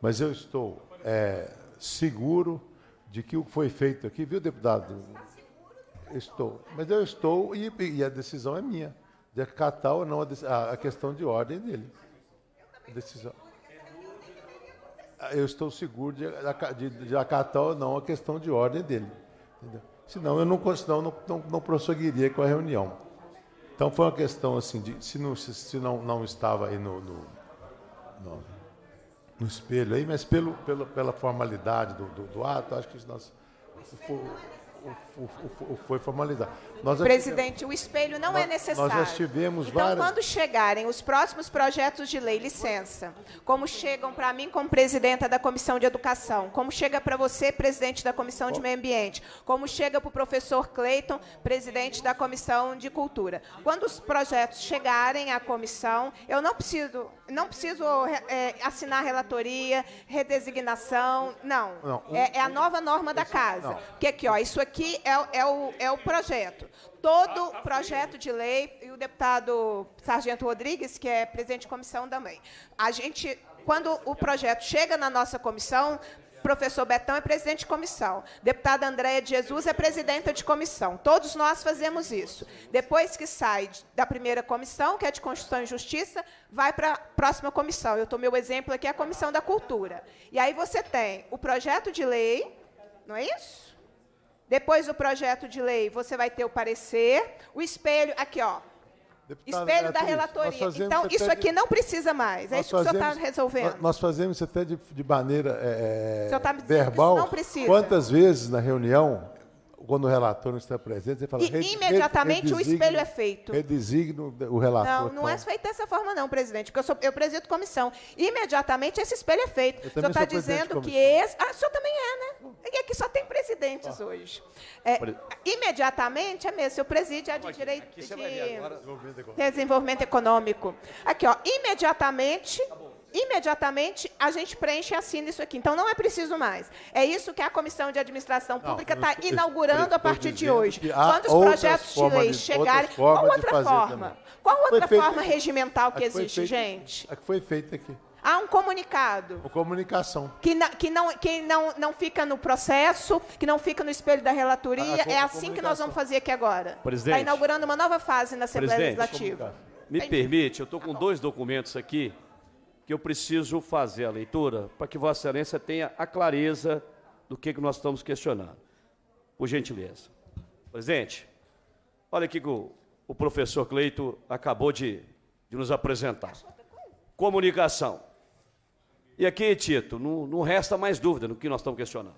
Mas eu estou é, seguro de que o que foi feito aqui, viu, deputado? Estou. Mas eu estou, e, e a decisão é minha, de acatar ou não a, a questão de ordem dele decisão. Ah, eu estou seguro de, de, de acatar ou não a questão de ordem dele. Entendeu? Senão eu não, senão não, não, não prosseguiria com a reunião. Então foi uma questão assim, de, se, não, se, se não, não estava aí no, no, no, no espelho aí, mas pelo, pelo, pela formalidade do, do, do ato, acho que nós. O, o, foi formalizado. Nós Presidente, tivemos, o espelho não é nós, é necessário. Nós já tivemos então, várias... quando chegarem os próximos projetos de lei, licença, como chegam para mim como presidenta da Comissão de Educação, como chega para você, presidente da Comissão de Meio Ambiente, como chega para o professor Cleiton, presidente da Comissão de Cultura. Quando os projetos chegarem à comissão, eu não preciso, não preciso é, é assinar relatoria, redesignação, não. não um, é, é, a nova norma da casa. Não. Porque aqui, ó, isso aqui é, é, o, é o projeto. Todo ah, tá projeto de lei, e o deputado Sargento Rodrigues, que é presidente de comissão também. A gente, quando o projeto chega na nossa comissão, professor Betão é presidente de comissão, deputada Andréia de Jesus é presidenta de comissão. Todos nós fazemos isso. Depois que sai da primeira comissão, que é de Constituição e Justiça, vai para a próxima comissão. Eu tomei o exemplo aqui, a Comissão da Cultura. E aí você tem o projeto de lei, não é isso? Depois do projeto de lei, você vai ter o parecer. O espelho, aqui, ó. Deputada espelho da relatoria. Então, isso de... aqui não precisa mais. É nós é isso fazemos, que o senhor está resolvendo. Nós fazemos até de, de maneira é, o senhor tá verbal. Não precisa. Quantas vezes na reunião quando o relator não está presente, você fala... E imediatamente o espelho é feito. Redesigno o relator. Não, não é tá. é feito dessa forma não, presidente, porque eu, sou, eu presido comissão. Imediatamente esse espelho é feito. Eu o senhor está dizendo que esse... Ah, o senhor também é, né? E aqui só tem presidentes ah. hoje. É, imediatamente é mesmo, se eu preside é de direito de... Desenvolvimento, econômico. Aqui, ó, imediatamente... Tá imediatamente a gente preenche e assina isso aqui. Então não é preciso mais. É isso que a Comissão de Administração Pública tá está inaugurando a partir de hoje. Quando os projetos de lei chegarem, qual outra forma? Também. Qual outra forma regimental que, que existe, gente? A é que foi feita aqui. Há um comunicado. Uma comunicação. Que, não, que, não, que não, não fica no processo, que não fica no espelho da relatoria. Ah, a, a é assim que nós vamos fazer aqui agora. Tá Presidente. Está inaugurando uma nova fase na Assembleia Presidente, Legislativa. Me permite, eu estou com tá dois documentos aqui que eu preciso fazer a leitura para que Vossa Excelência tenha a clareza do que, que nós estamos questionando. Por gentileza. Presidente, olha aqui que o, o professor Cleito acabou de, de nos apresentar. Comunicação. E aqui, Tito, não, não resta mais dúvida no que nós estamos questionando.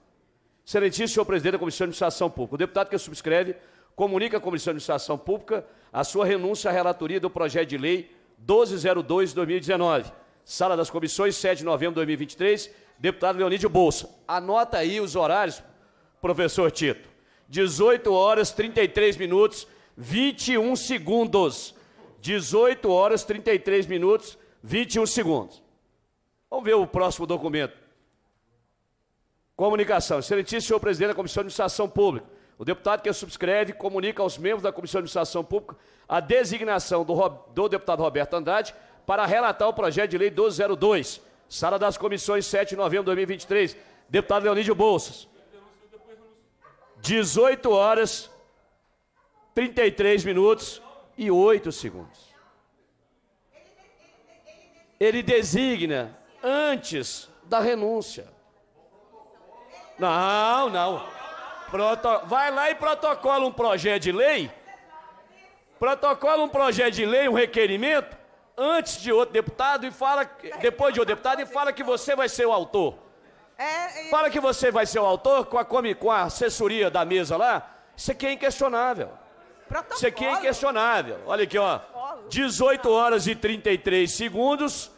Excelentíssimo senhor presidente da Comissão de Administração Pública, o deputado que subscreve comunica à Comissão de Administração Pública a sua renúncia à relatoria do projeto de lei 1202 de 2019 Sala das Comissões, 7 de novembro de 2023, deputado Leonídio Bolsa. Anota aí os horários, professor Tito. 18 horas 33 minutos 21 segundos. 18 horas 33 minutos 21 segundos. Vamos ver o próximo documento. Comunicação. Excelentíssimo senhor presidente da Comissão de Administração Pública. O deputado que subscreve comunica aos membros da Comissão de Administração Pública a designação do, do deputado Roberto Andrade para relatar o projeto de lei 1202. Sala das Comissões, 7 de novembro de 2023. Deputado Leonídio Bolsas. 18 horas, 33 minutos e 8 segundos. Ele designa antes da renúncia. Não, não. Proto... Vai lá e protocola um projeto de lei. Protocola um projeto de lei, um requerimento antes de outro deputado e fala depois de outro deputado e fala que você vai ser o autor. É, e... É fala que você vai ser o autor com a, com a assessoria da mesa lá. Isso aqui é inquestionável. Protocolo. Isso aqui é inquestionável. Olha aqui, ó. 18 horas e 33 segundos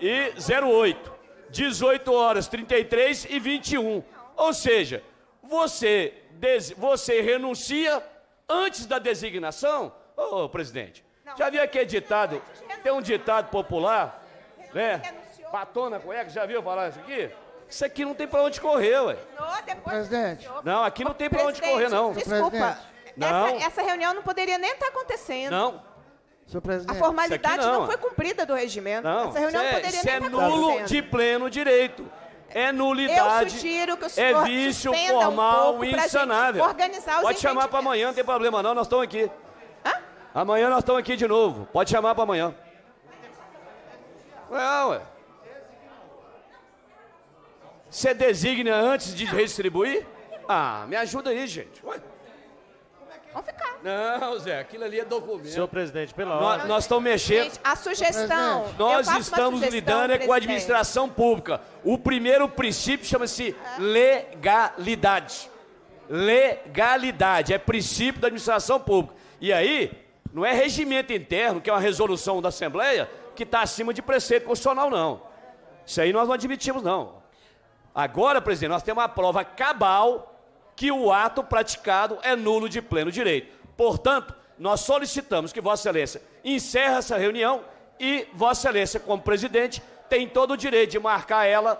e 08. 18 horas 33 e 21. Ou seja, você, você renuncia antes da designação, ô oh, presidente. Já viu aquele ditado? Tem um ditado popular, né? Patona, cueca, já viu falar isso aqui? Isso aqui não tem pra onde correr, ué. Presidente. Não, aqui não tem pra onde correr, não. Desculpa. Não. Essa, essa reunião não poderia nem estar tá acontecendo. Não, a formalidade não. não. foi cumprida do regimento. Não. Essa reunião é, poderia é nem é nulo de pleno direito. É nulidade. Eu sugiro que o é senhor é vício formal um insanável. Organizar Pode chamar para amanhã, não tem problema não, nós estamos aqui. Amanhã nós estamos aqui de novo. Pode chamar para amanhã. É, ué. Você designa antes de redistribuir? Ah, me ajuda aí, gente. Ué. Vamos ficar. Não, Zé, aquilo ali é documento. Senhor presidente, pela hora. Nós estamos mexendo. Gente, a sugestão. Nós estamos sugestão, lidando presidente. É com a administração pública. O primeiro princípio chama-se legalidade. Legalidade é princípio da administração pública. E aí, não é regimento interno, que é uma resolução da Assembleia, que está acima de preceito constitucional, não. Isso aí nós não admitimos, não. Agora, presidente, nós temos uma prova cabal que o ato praticado é nulo de pleno direito. Portanto, nós solicitamos que Vossa Excelência encerre essa reunião e Vossa Excelência, como presidente, tem todo o direito de marcar ela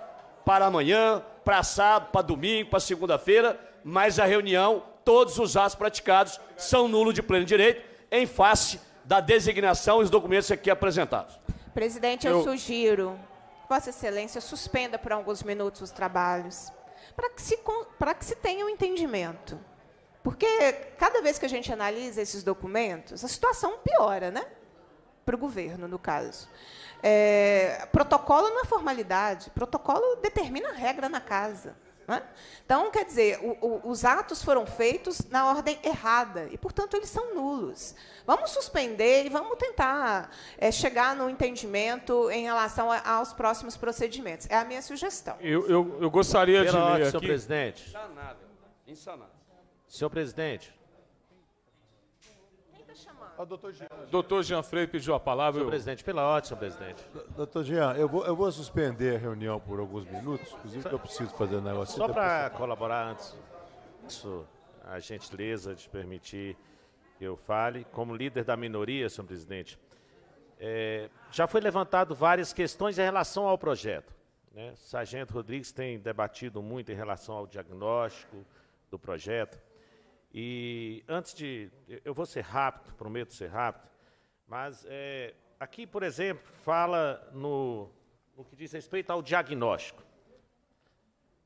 para amanhã, para sábado, para domingo, para segunda-feira, mas a reunião, todos os atos praticados são nulo de pleno direito em face da designação e os documentos aqui apresentados. Presidente, eu, eu... sugiro, Vossa Excelência suspenda por alguns minutos os trabalhos, para que, se, para que se tenha um entendimento. Porque cada vez que a gente analisa esses documentos, a situação piora, né? Para o governo, no caso. É, protocolo não é formalidade, protocolo determina a regra na casa. Né? Então, quer dizer, o, o, os atos foram feitos na ordem errada e, portanto, eles são nulos. Vamos suspender e vamos tentar é, chegar no entendimento em relação a, aos próximos procedimentos. É a minha sugestão. Eu, eu, eu gostaria Pela de ler ordem, aqui... senhor presidente. Insanável. Insanável. Senhor presidente, o doutor Jean. Doutor Jean Freire pediu a palavra. Senhor eu... presidente, pela ordem, senhor presidente. Doutor Jean, eu vou, eu vou suspender a reunião por alguns minutos, inclusive que eu preciso fazer um negócio. Só para colaborar antes, isso, a gentileza de permitir que eu fale. Como líder da minoria, senhor presidente, é, já foi levantado várias questões em relação ao projeto. Né? Sargento Rodrigues tem debatido muito em relação ao diagnóstico do projeto e antes de. Eu vou ser rápido, prometo ser rápido, mas é, aqui, por exemplo, fala no, no que diz respeito ao diagnóstico.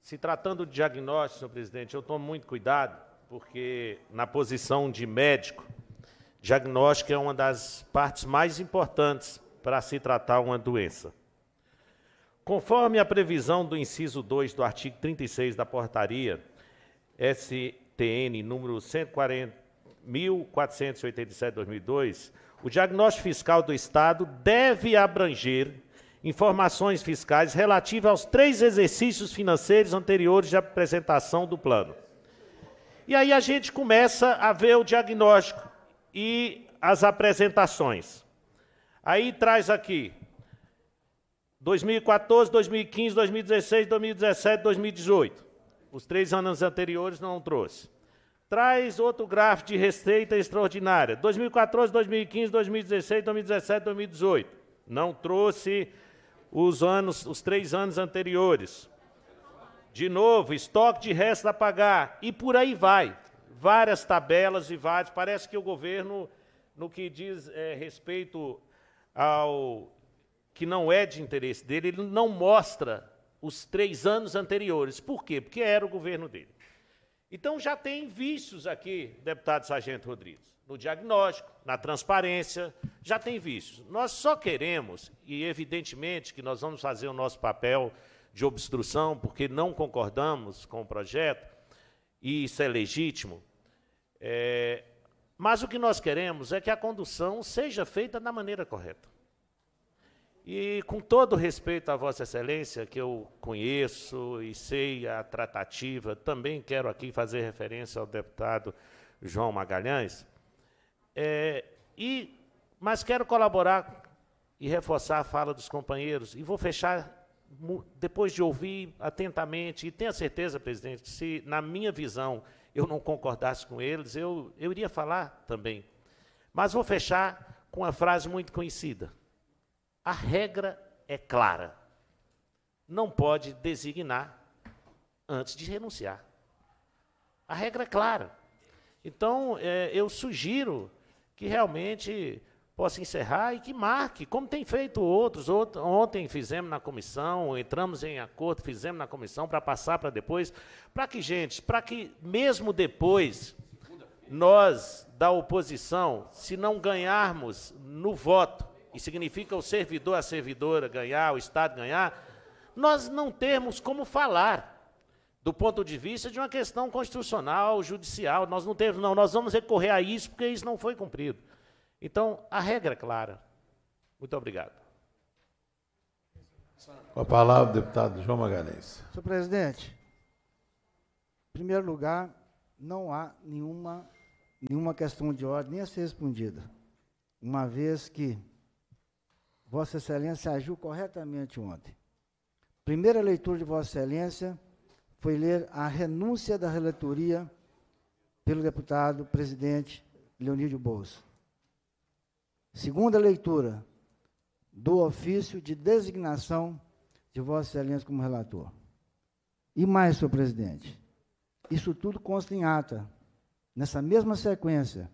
Se tratando de diagnóstico, senhor presidente, eu tomo muito cuidado, porque na posição de médico, diagnóstico é uma das partes mais importantes para se tratar uma doença. Conforme a previsão do inciso 2 do artigo 36 da portaria, esse TN número 140.487-2002, o diagnóstico fiscal do Estado deve abranger informações fiscais relativas aos três exercícios financeiros anteriores de apresentação do plano. E aí a gente começa a ver o diagnóstico e as apresentações. Aí traz aqui 2014, 2015, 2016, 2017, 2018. Os três anos anteriores não trouxe. Traz outro gráfico de receita extraordinária. 2014, 2015, 2016, 2017, 2018. Não trouxe os anos, os três anos anteriores. De novo, estoque de resto a pagar. E por aí vai. Várias tabelas e várias. Parece que o governo, no que diz é, respeito ao que não é de interesse dele, ele não mostra os três anos anteriores. Por quê? Porque era o governo dele. Então já tem vícios aqui, deputado Sargento Rodrigues, no diagnóstico, na transparência, já tem vícios. Nós só queremos, e evidentemente que nós vamos fazer o nosso papel de obstrução, porque não concordamos com o projeto, e isso é legítimo, é, mas o que nós queremos é que a condução seja feita da maneira correta. E com todo respeito à Vossa Excelência, que eu conheço e sei a tratativa, também quero aqui fazer referência ao deputado João Magalhães, é, e, mas quero colaborar e reforçar a fala dos companheiros, e vou fechar depois de ouvir atentamente, e tenha certeza, presidente, se na minha visão eu não concordasse com eles, eu, eu iria falar também. Mas vou fechar com uma frase muito conhecida a regra é clara. Não pode designar antes de renunciar. A regra é clara. Então, é, eu sugiro que realmente possa encerrar e que marque, como tem feito outros. Outro, ontem fizemos na comissão, entramos em acordo, fizemos na comissão para passar para depois, para que, gente, para que mesmo depois nós da oposição, se não ganharmos no voto e significa o servidor, a servidora ganhar, o Estado ganhar, nós não temos como falar do ponto de vista de uma questão constitucional, judicial. Nós não temos, não, nós vamos recorrer a isso porque isso não foi cumprido. Então, a regra é clara. Muito obrigado. Com a palavra, deputado João Magalhães. Senhor presidente, em primeiro lugar, não há nenhuma, nenhuma questão de ordem nem a ser respondida, uma vez que Vossa Excelência agiu corretamente ontem. Primeira leitura de Vossa Excelência foi ler a renúncia da relatoria pelo deputado presidente Leonídio Bolso. Segunda leitura do ofício de designação de Vossa Excelência como relator. E mais, senhor presidente, isso tudo consta em ata, nessa mesma sequência.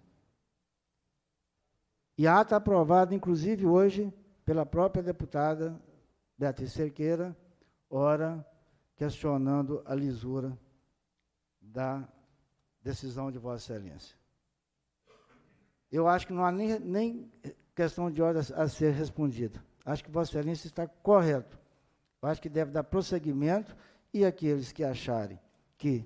E a ata aprovada, inclusive hoje, pela própria deputada Beatriz Cerqueira, ora questionando a lisura da decisão de Vossa Excelência. Eu acho que não há nem, nem questão de ordem a ser respondida. Acho que Vossa Excelência está correto. Eu acho que deve dar prosseguimento e aqueles que acharem que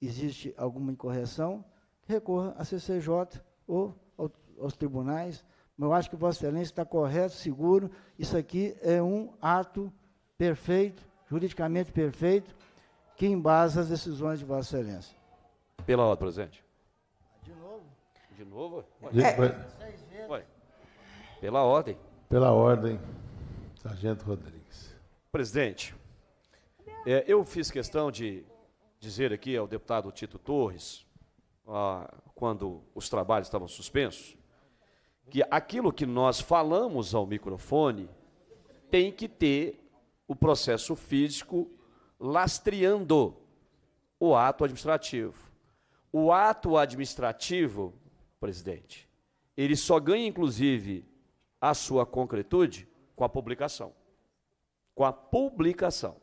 existe alguma incorreção, recorra à CCJ ou aos tribunais mas eu acho que Vossa Excelência está correto, seguro. Isso aqui é um ato perfeito, juridicamente perfeito, que embasa as decisões de Vossa Excelência. Pela ordem, presidente. De novo? De novo? É. Pela ordem. Pela ordem, Sargento Rodrigues. Presidente, é, eu fiz questão de dizer aqui ao deputado Tito Torres, ah, quando os trabalhos estavam suspensos, que aquilo que nós falamos ao microfone tem que ter o processo físico lastreando o ato administrativo. O ato administrativo, presidente, ele só ganha, inclusive, a sua concretude com a publicação. Com a publicação.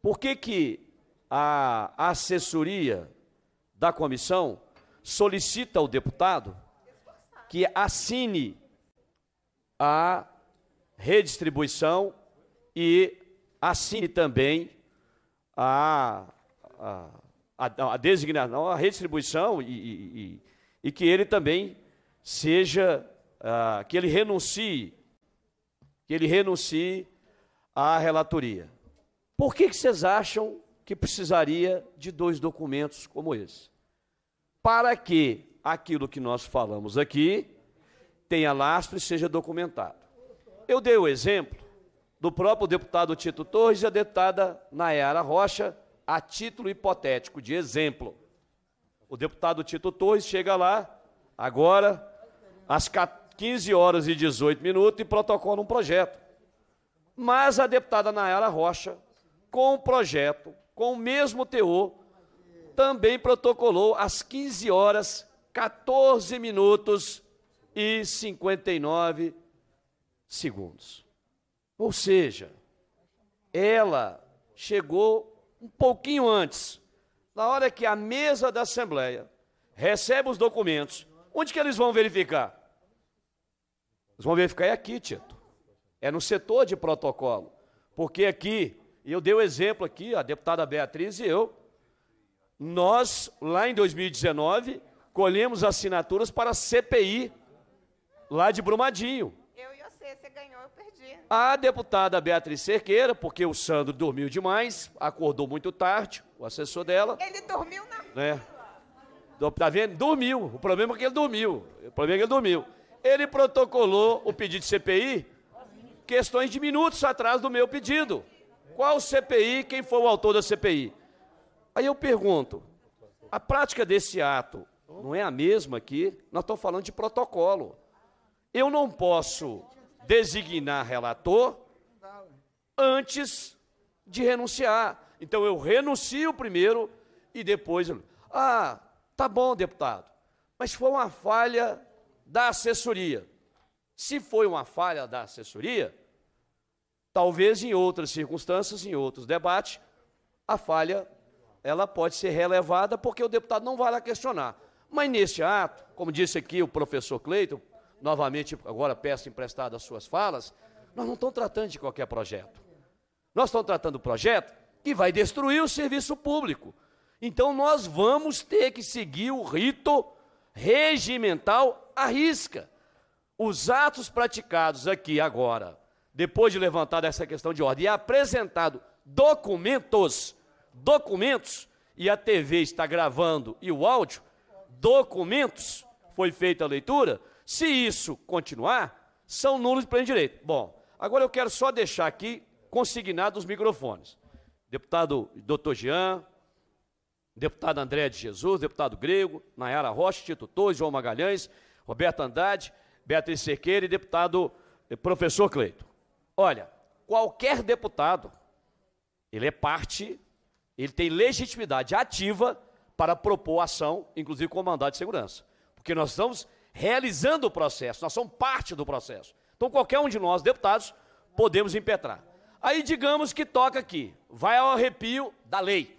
Por que, que a assessoria da comissão solicita ao deputado que assine a redistribuição e assine também a, a, a, a designação, a redistribuição e, e, e, que ele também seja, uh, que ele renuncie, que ele renuncie à relatoria. Por que, que vocês acham que precisaria de dois documentos como esse? Para que aquilo que nós falamos aqui tenha lastro e seja documentado. Eu dei o exemplo do próprio deputado Tito Torres e a deputada Nayara Rocha, a título hipotético de exemplo. O deputado Tito Torres chega lá, agora, às 15 horas e 18 minutos, e protocola um projeto. Mas a deputada Nayara Rocha, com o projeto, com o mesmo teor, também protocolou às 15 horas 14 minutos e 59 segundos. Ou seja, ela chegou um pouquinho antes, na hora que a mesa da Assembleia recebe os documentos. Onde que eles vão verificar? Eles vão verificar é aqui, Tito. É no setor de protocolo. Porque aqui, e eu dei o um exemplo aqui, a deputada Beatriz e eu, nós, lá em 2019, colhemos assinaturas para a CPI, lá de Brumadinho. Eu e você, você ganhou, eu perdi. A deputada Beatriz Cerqueira, porque o Sandro dormiu demais, acordou muito tarde, o assessor dela. Ele dormiu na né? Tá vendo? Dormiu. O problema é que ele dormiu. O problema é que ele dormiu. Ele protocolou o pedido de CPI questões de minutos atrás do meu pedido. Qual CPI? Quem foi o autor da CPI? Aí eu pergunto: a prática desse ato não é a mesma aqui. Nós estamos falando de protocolo. Eu não posso designar relator antes de renunciar. Então eu renuncio primeiro e depois. Ah, tá bom, deputado, mas foi uma falha da assessoria. Se foi uma falha da assessoria, talvez em outras circunstâncias, em outros debates, a falha ela pode ser relevada porque o deputado não vai lá questionar. Mas neste ato, como disse aqui o professor Cleiton, novamente agora peço emprestado as suas falas, nós não estamos tratando de qualquer projeto. Nós estamos tratando do projeto que vai destruir o serviço público. Então nós vamos ter que seguir o rito regimental à risca. Os atos praticados aqui agora, depois de levantada essa questão de ordem e apresentado documentos, documentos, e a TV está gravando e o áudio, documentos, foi feita a leitura, se isso continuar, são nulos de pleno direito. Bom, agora eu quero só deixar aqui consignados os microfones. Deputado Dr. Jean, deputado André de Jesus, deputado Grego, Nayara Rocha, Tito Torres, João Magalhães, Roberto Andrade, Beatriz Cerqueira e deputado eh, professor Cleito. Olha, qualquer deputado, ele é parte, ele tem legitimidade ativa para propor ação, inclusive com o mandato de segurança. Porque nós estamos realizando o processo, nós somos parte do processo. Então, qualquer um de nós, deputados, podemos impetrar. Aí, digamos que toca aqui, vai ao arrepio da lei.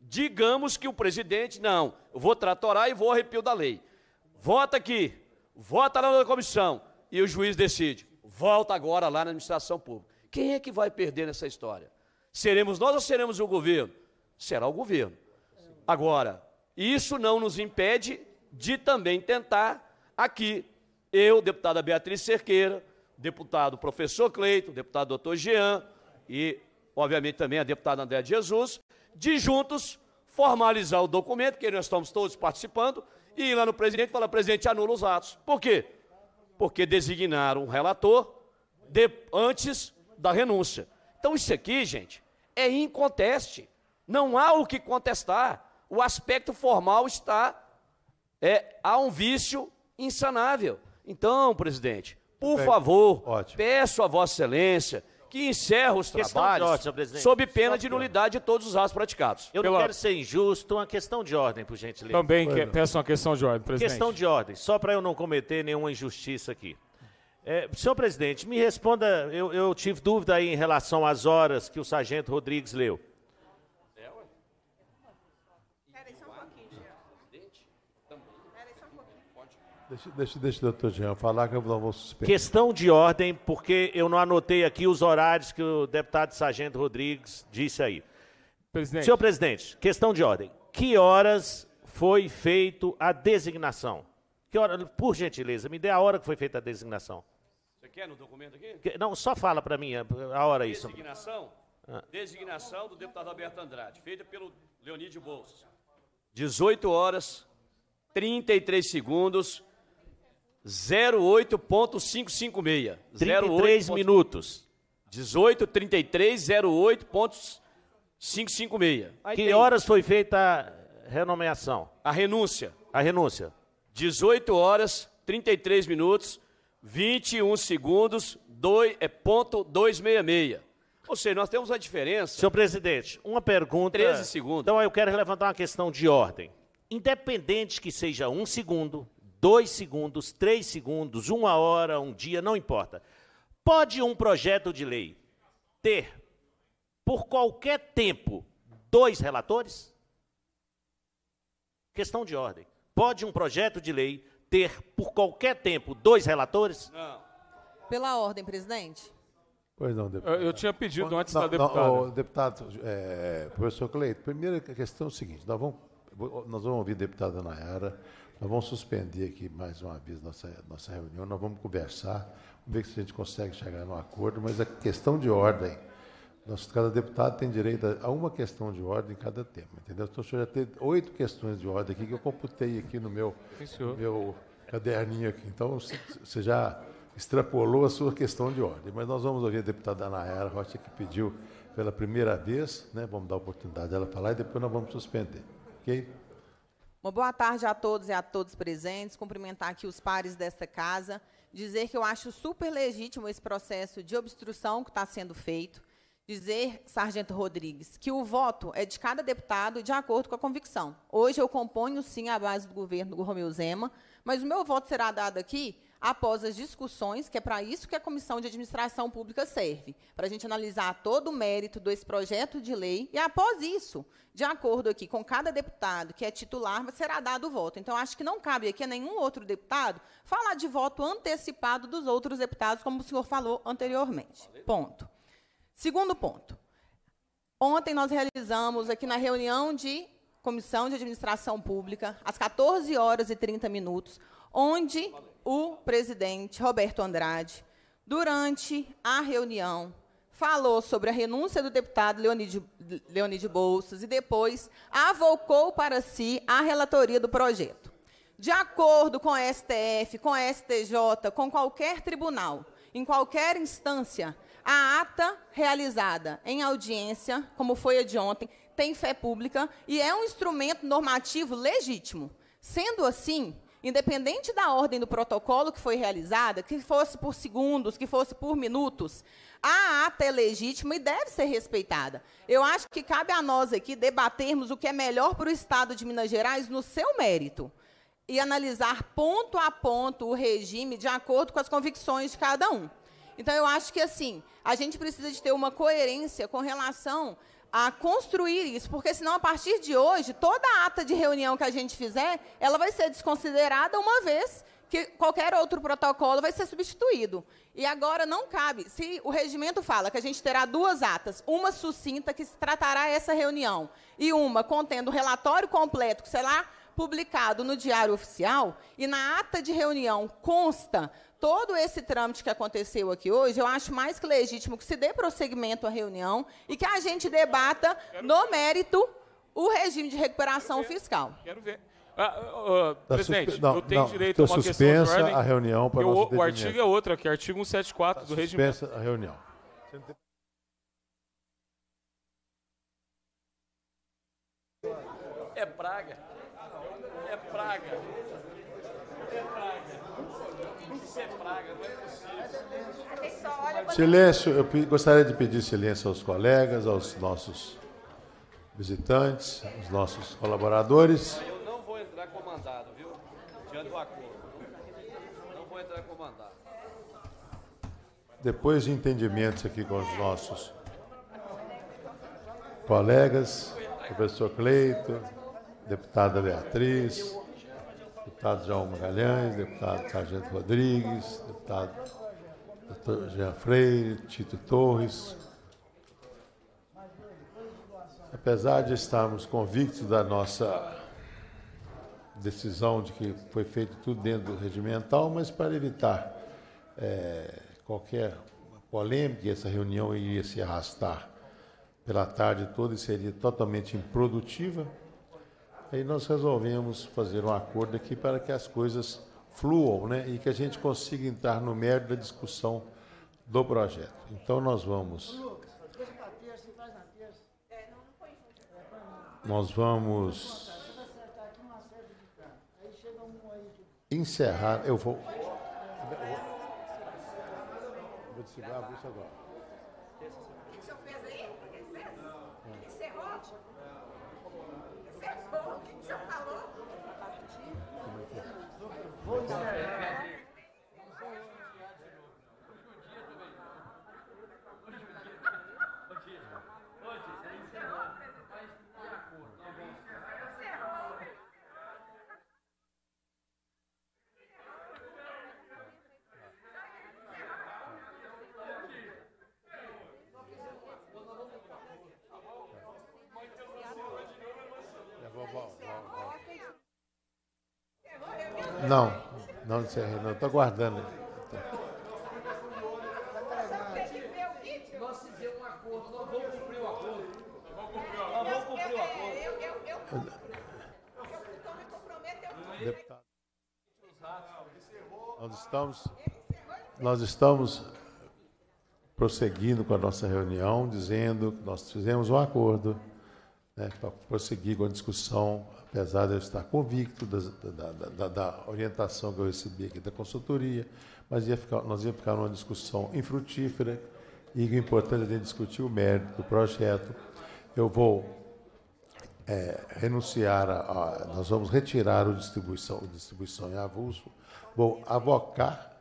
Digamos que o presidente, não, eu vou tratorar e vou ao arrepio da lei. Vota aqui, vota lá na comissão, e o juiz decide. Volta agora lá na administração pública. Quem é que vai perder nessa história? Seremos nós ou seremos o governo? Será o governo. Agora, isso não nos impede de também tentar aqui, eu, deputada Beatriz Cerqueira, deputado professor Cleito, deputado doutor Jean e, obviamente, também a deputada André de Jesus, de juntos formalizar o documento, que nós estamos todos participando, e ir lá no presidente e falar, presidente, anula os atos. Por quê? Porque designaram um relator de, antes da renúncia. Então, isso aqui, gente, é inconteste. Não há o que contestar o aspecto formal está. É, há um vício insanável. Então, presidente, por favor, ótimo. peço a Vossa Excelência que encerre os trabalhos ordem, sob pena de nulidade de todos os atos praticados. Eu Pela... não quero ser injusto, uma questão de ordem, por gentileza. Também que... peço uma questão de ordem, presidente. Questão de ordem, só para eu não cometer nenhuma injustiça aqui. É, senhor presidente, me responda, eu, eu tive dúvida aí em relação às horas que o sargento Rodrigues leu. Deixa, deixa, deixa o doutor Jean falar que eu não vou suspender. Questão de ordem, porque eu não anotei aqui os horários que o deputado Sargento Rodrigues disse aí. Presidente. Senhor presidente, questão de ordem. Que horas foi feita a designação? Que hora, por gentileza, me dê a hora que foi feita a designação. Você quer no documento aqui? Que, não, só fala para mim a hora isso. Designação? Ah. Designação do deputado Alberto Andrade, feita pelo Leonide Bolsas. 18 horas, 33 segundos 08.556. 33 08. minutos. 18.33.08.556. Que tem... horas foi feita a renomeação? A renúncia. A renúncia. 18 horas, 33 minutos, 21 segundos, 2, é ponto 266. Ou seja, nós temos uma diferença. Senhor presidente, uma pergunta. 13 segundos. Então eu quero levantar uma questão de ordem. Independente que seja um segundo, dois segundos, três segundos, uma hora, um dia, não importa. Pode um projeto de lei ter, por qualquer tempo, dois relatores? Questão de ordem. Pode um projeto de lei ter, por qualquer tempo, dois relatores? Não. Pela ordem, presidente. Pois não, deputado. Eu, eu tinha pedido antes não, da deputada. Não, deputado, é, professor Cleito, primeira questão é o seguinte: nós vamos, nós vamos ouvir a deputada Nayara, nós vamos suspender aqui mais uma vez nossa, nossa reunião, nós vamos conversar, vamos ver se a gente consegue chegar num acordo, mas a é questão de ordem. nós cada deputado tem direito a uma questão de ordem em cada tema, entendeu? Então, o senhor já tem oito questões de ordem aqui que eu computei aqui no meu, meu caderninho aqui. Então, você já extrapolou a sua questão de ordem. Mas nós vamos ouvir a deputada Ana Rocha, que pediu pela primeira vez, né? Vamos dar a oportunidade dela falar e depois nós vamos suspender. Ok? Uma boa tarde a todos e a todos presentes. Cumprimentar aqui os pares desta casa, dizer que eu acho super legítimo esse processo de obstrução que está sendo feito. Dizer, Sargento Rodrigues, que o voto é de cada deputado de acordo com a convicção. Hoje eu componho, sim, a base do governo do Romeu Zema, mas o meu voto será dado aqui após as discussões, que é para isso que a Comissão de Administração Pública serve, para a gente analisar todo o mérito desse projeto de lei e, após isso, de acordo aqui com cada deputado que é titular, será dado o voto. Então, acho que não cabe aqui a nenhum outro deputado falar de voto antecipado dos outros deputados, como o senhor falou anteriormente. Ponto. Segundo ponto. Ontem nós realizamos aqui na reunião de Comissão de Administração Pública, às 14 horas e 30 minutos, onde o presidente Roberto Andrade, durante a reunião, falou sobre a renúncia do deputado Leonide, de Bolsas e depois avocou para si a relatoria do projeto. De acordo com a STF, com a STJ, com qualquer tribunal, em qualquer instância, a ata realizada em audiência, como foi a de ontem, tem fé pública e é um instrumento normativo legítimo. Sendo assim, independente da ordem do protocolo que foi realizada, que fosse por segundos, que fosse por minutos, a ata é legítima e deve ser respeitada. Eu acho que cabe a nós aqui debatermos o que é melhor para o Estado de Minas Gerais no seu mérito e analisar ponto a ponto o regime de acordo com as convicções de cada um. Então, eu acho que, assim, a gente precisa de ter uma coerência com relação a construir isso, porque senão a partir de hoje, toda ata de reunião que a gente fizer, ela vai ser desconsiderada uma vez que qualquer outro protocolo vai ser substituído. E agora não cabe. Se o regimento fala que a gente terá duas atas, uma sucinta que se tratará essa reunião e uma contendo o relatório completo que lá, publicado no Diário Oficial, e na ata de reunião consta todo esse trâmite que aconteceu aqui hoje, eu acho mais que legítimo que se dê prosseguimento à reunião e que a gente debata no mérito o regime de recuperação quero ver, fiscal. Quero ver. uh, presidente, não, eu tenho não, direito a uma suspensa questão de ordem. a reunião para eu, O artigo é outro aqui, artigo 174 tá do regimento. Suspensa a reunião. É praga. É praga. Silêncio, eu gostaria de pedir silêncio aos colegas, aos nossos visitantes, aos nossos colaboradores. Eu não vou entrar com viu? Diante do acordo. Não vou entrar comandado. Depois de entendimentos aqui com os nossos colegas, professor Cleito, deputada Beatriz, deputado João Magalhães, deputado Sargento Rodrigues, deputado Dr. Jean Freire, Tito Torres. Apesar de estarmos convictos da nossa decisão de que foi feito tudo dentro do regimental, mas para evitar é, qualquer polêmica, essa reunião iria se arrastar pela tarde toda e seria totalmente improdutiva. Aí nós resolvemos fazer um acordo aqui para que as coisas fluam né, e que a gente consiga entrar no mérito da discussão do projeto. Então nós vamos. Nós vamos encerrar. Eu vou. Vou desligar a agora. Márcia é Renan, está guardando. Nós estamos, nós estamos prosseguindo com a nossa reunião, dizendo que nós fizemos um acordo né, para prosseguir com a discussão, apesar de eu estar convicto da, da, da, orientação que eu recebi aqui da consultoria, mas ia ficar, nós ia ficar numa discussão infrutífera e o importante é discutir o mérito do projeto. Eu vou é, renunciar a, a, Nós vamos retirar o distribuição, o distribuição em avulso, vou avocar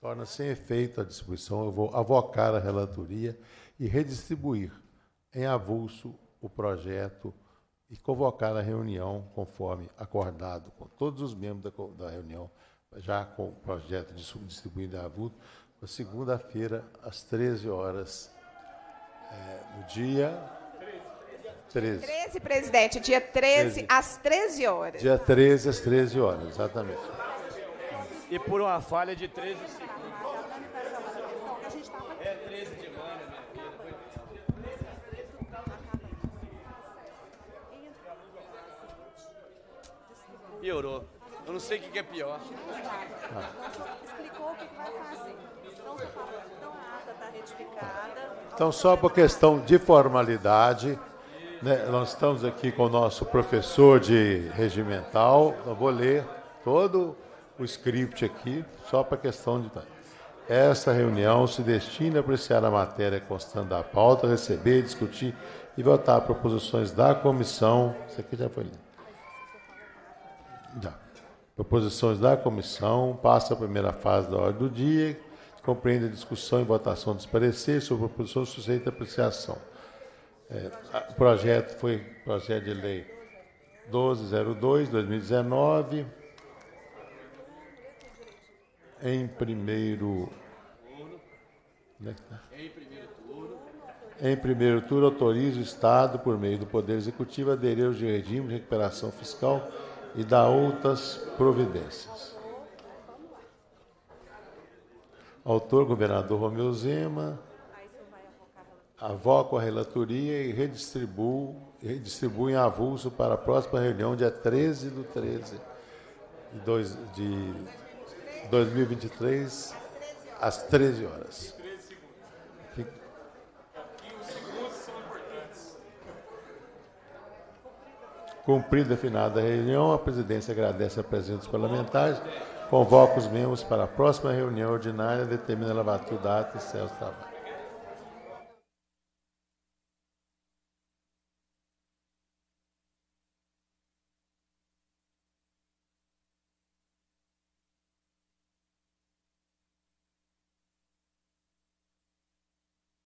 torna sem efeito a distribuição, eu vou avocar a relatoria e redistribuir em avulso o projeto e convocar a reunião conforme acordado com todos os membros da, da reunião, já com o projeto de subdistribuído a AVUT, na segunda-feira, às 13 horas, é, eh, no dia 13. 13, presidente, dia 13, 13, às 13 horas. Dia 13 às 13 horas, exatamente. E por uma falha de 13 segundos. Piorou. Eu não sei o que é pior. Ah. Explicou o que vai fazer. Então, está então, retificada. Então, só por questão de formalidade, né, nós estamos aqui com o nosso professor de regimental. Eu vou ler todo o script aqui, só para questão de. Esta reunião se destina a apreciar a matéria constante da pauta, receber, discutir e votar proposições da comissão. Isso aqui já foi lido já. Proposições da comissão. Passa a primeira fase da ordem do dia. Compreende a discussão e votação dos pareceres sobre proposições sujeita à apreciação. É, projeto foi projeto de lei 1202-2019. Em primeiro. Né? Em primeiro turno. Em primeiro turno, autoriza o Estado, por meio do Poder Executivo, a aderir ao regime de recuperação fiscal e dá outras providências. Autor, governador Romeu Zema, avoco a relatoria e redistribuo, redistribuo em avulso para a próxima reunião, dia 13 de 13 de 2023, às 13 horas. Cumprida a finada reunião, a presidência agradece a presença dos parlamentares, convoca os membros para a próxima reunião ordinária, determina a lavatura da ata e Celso Trabalho.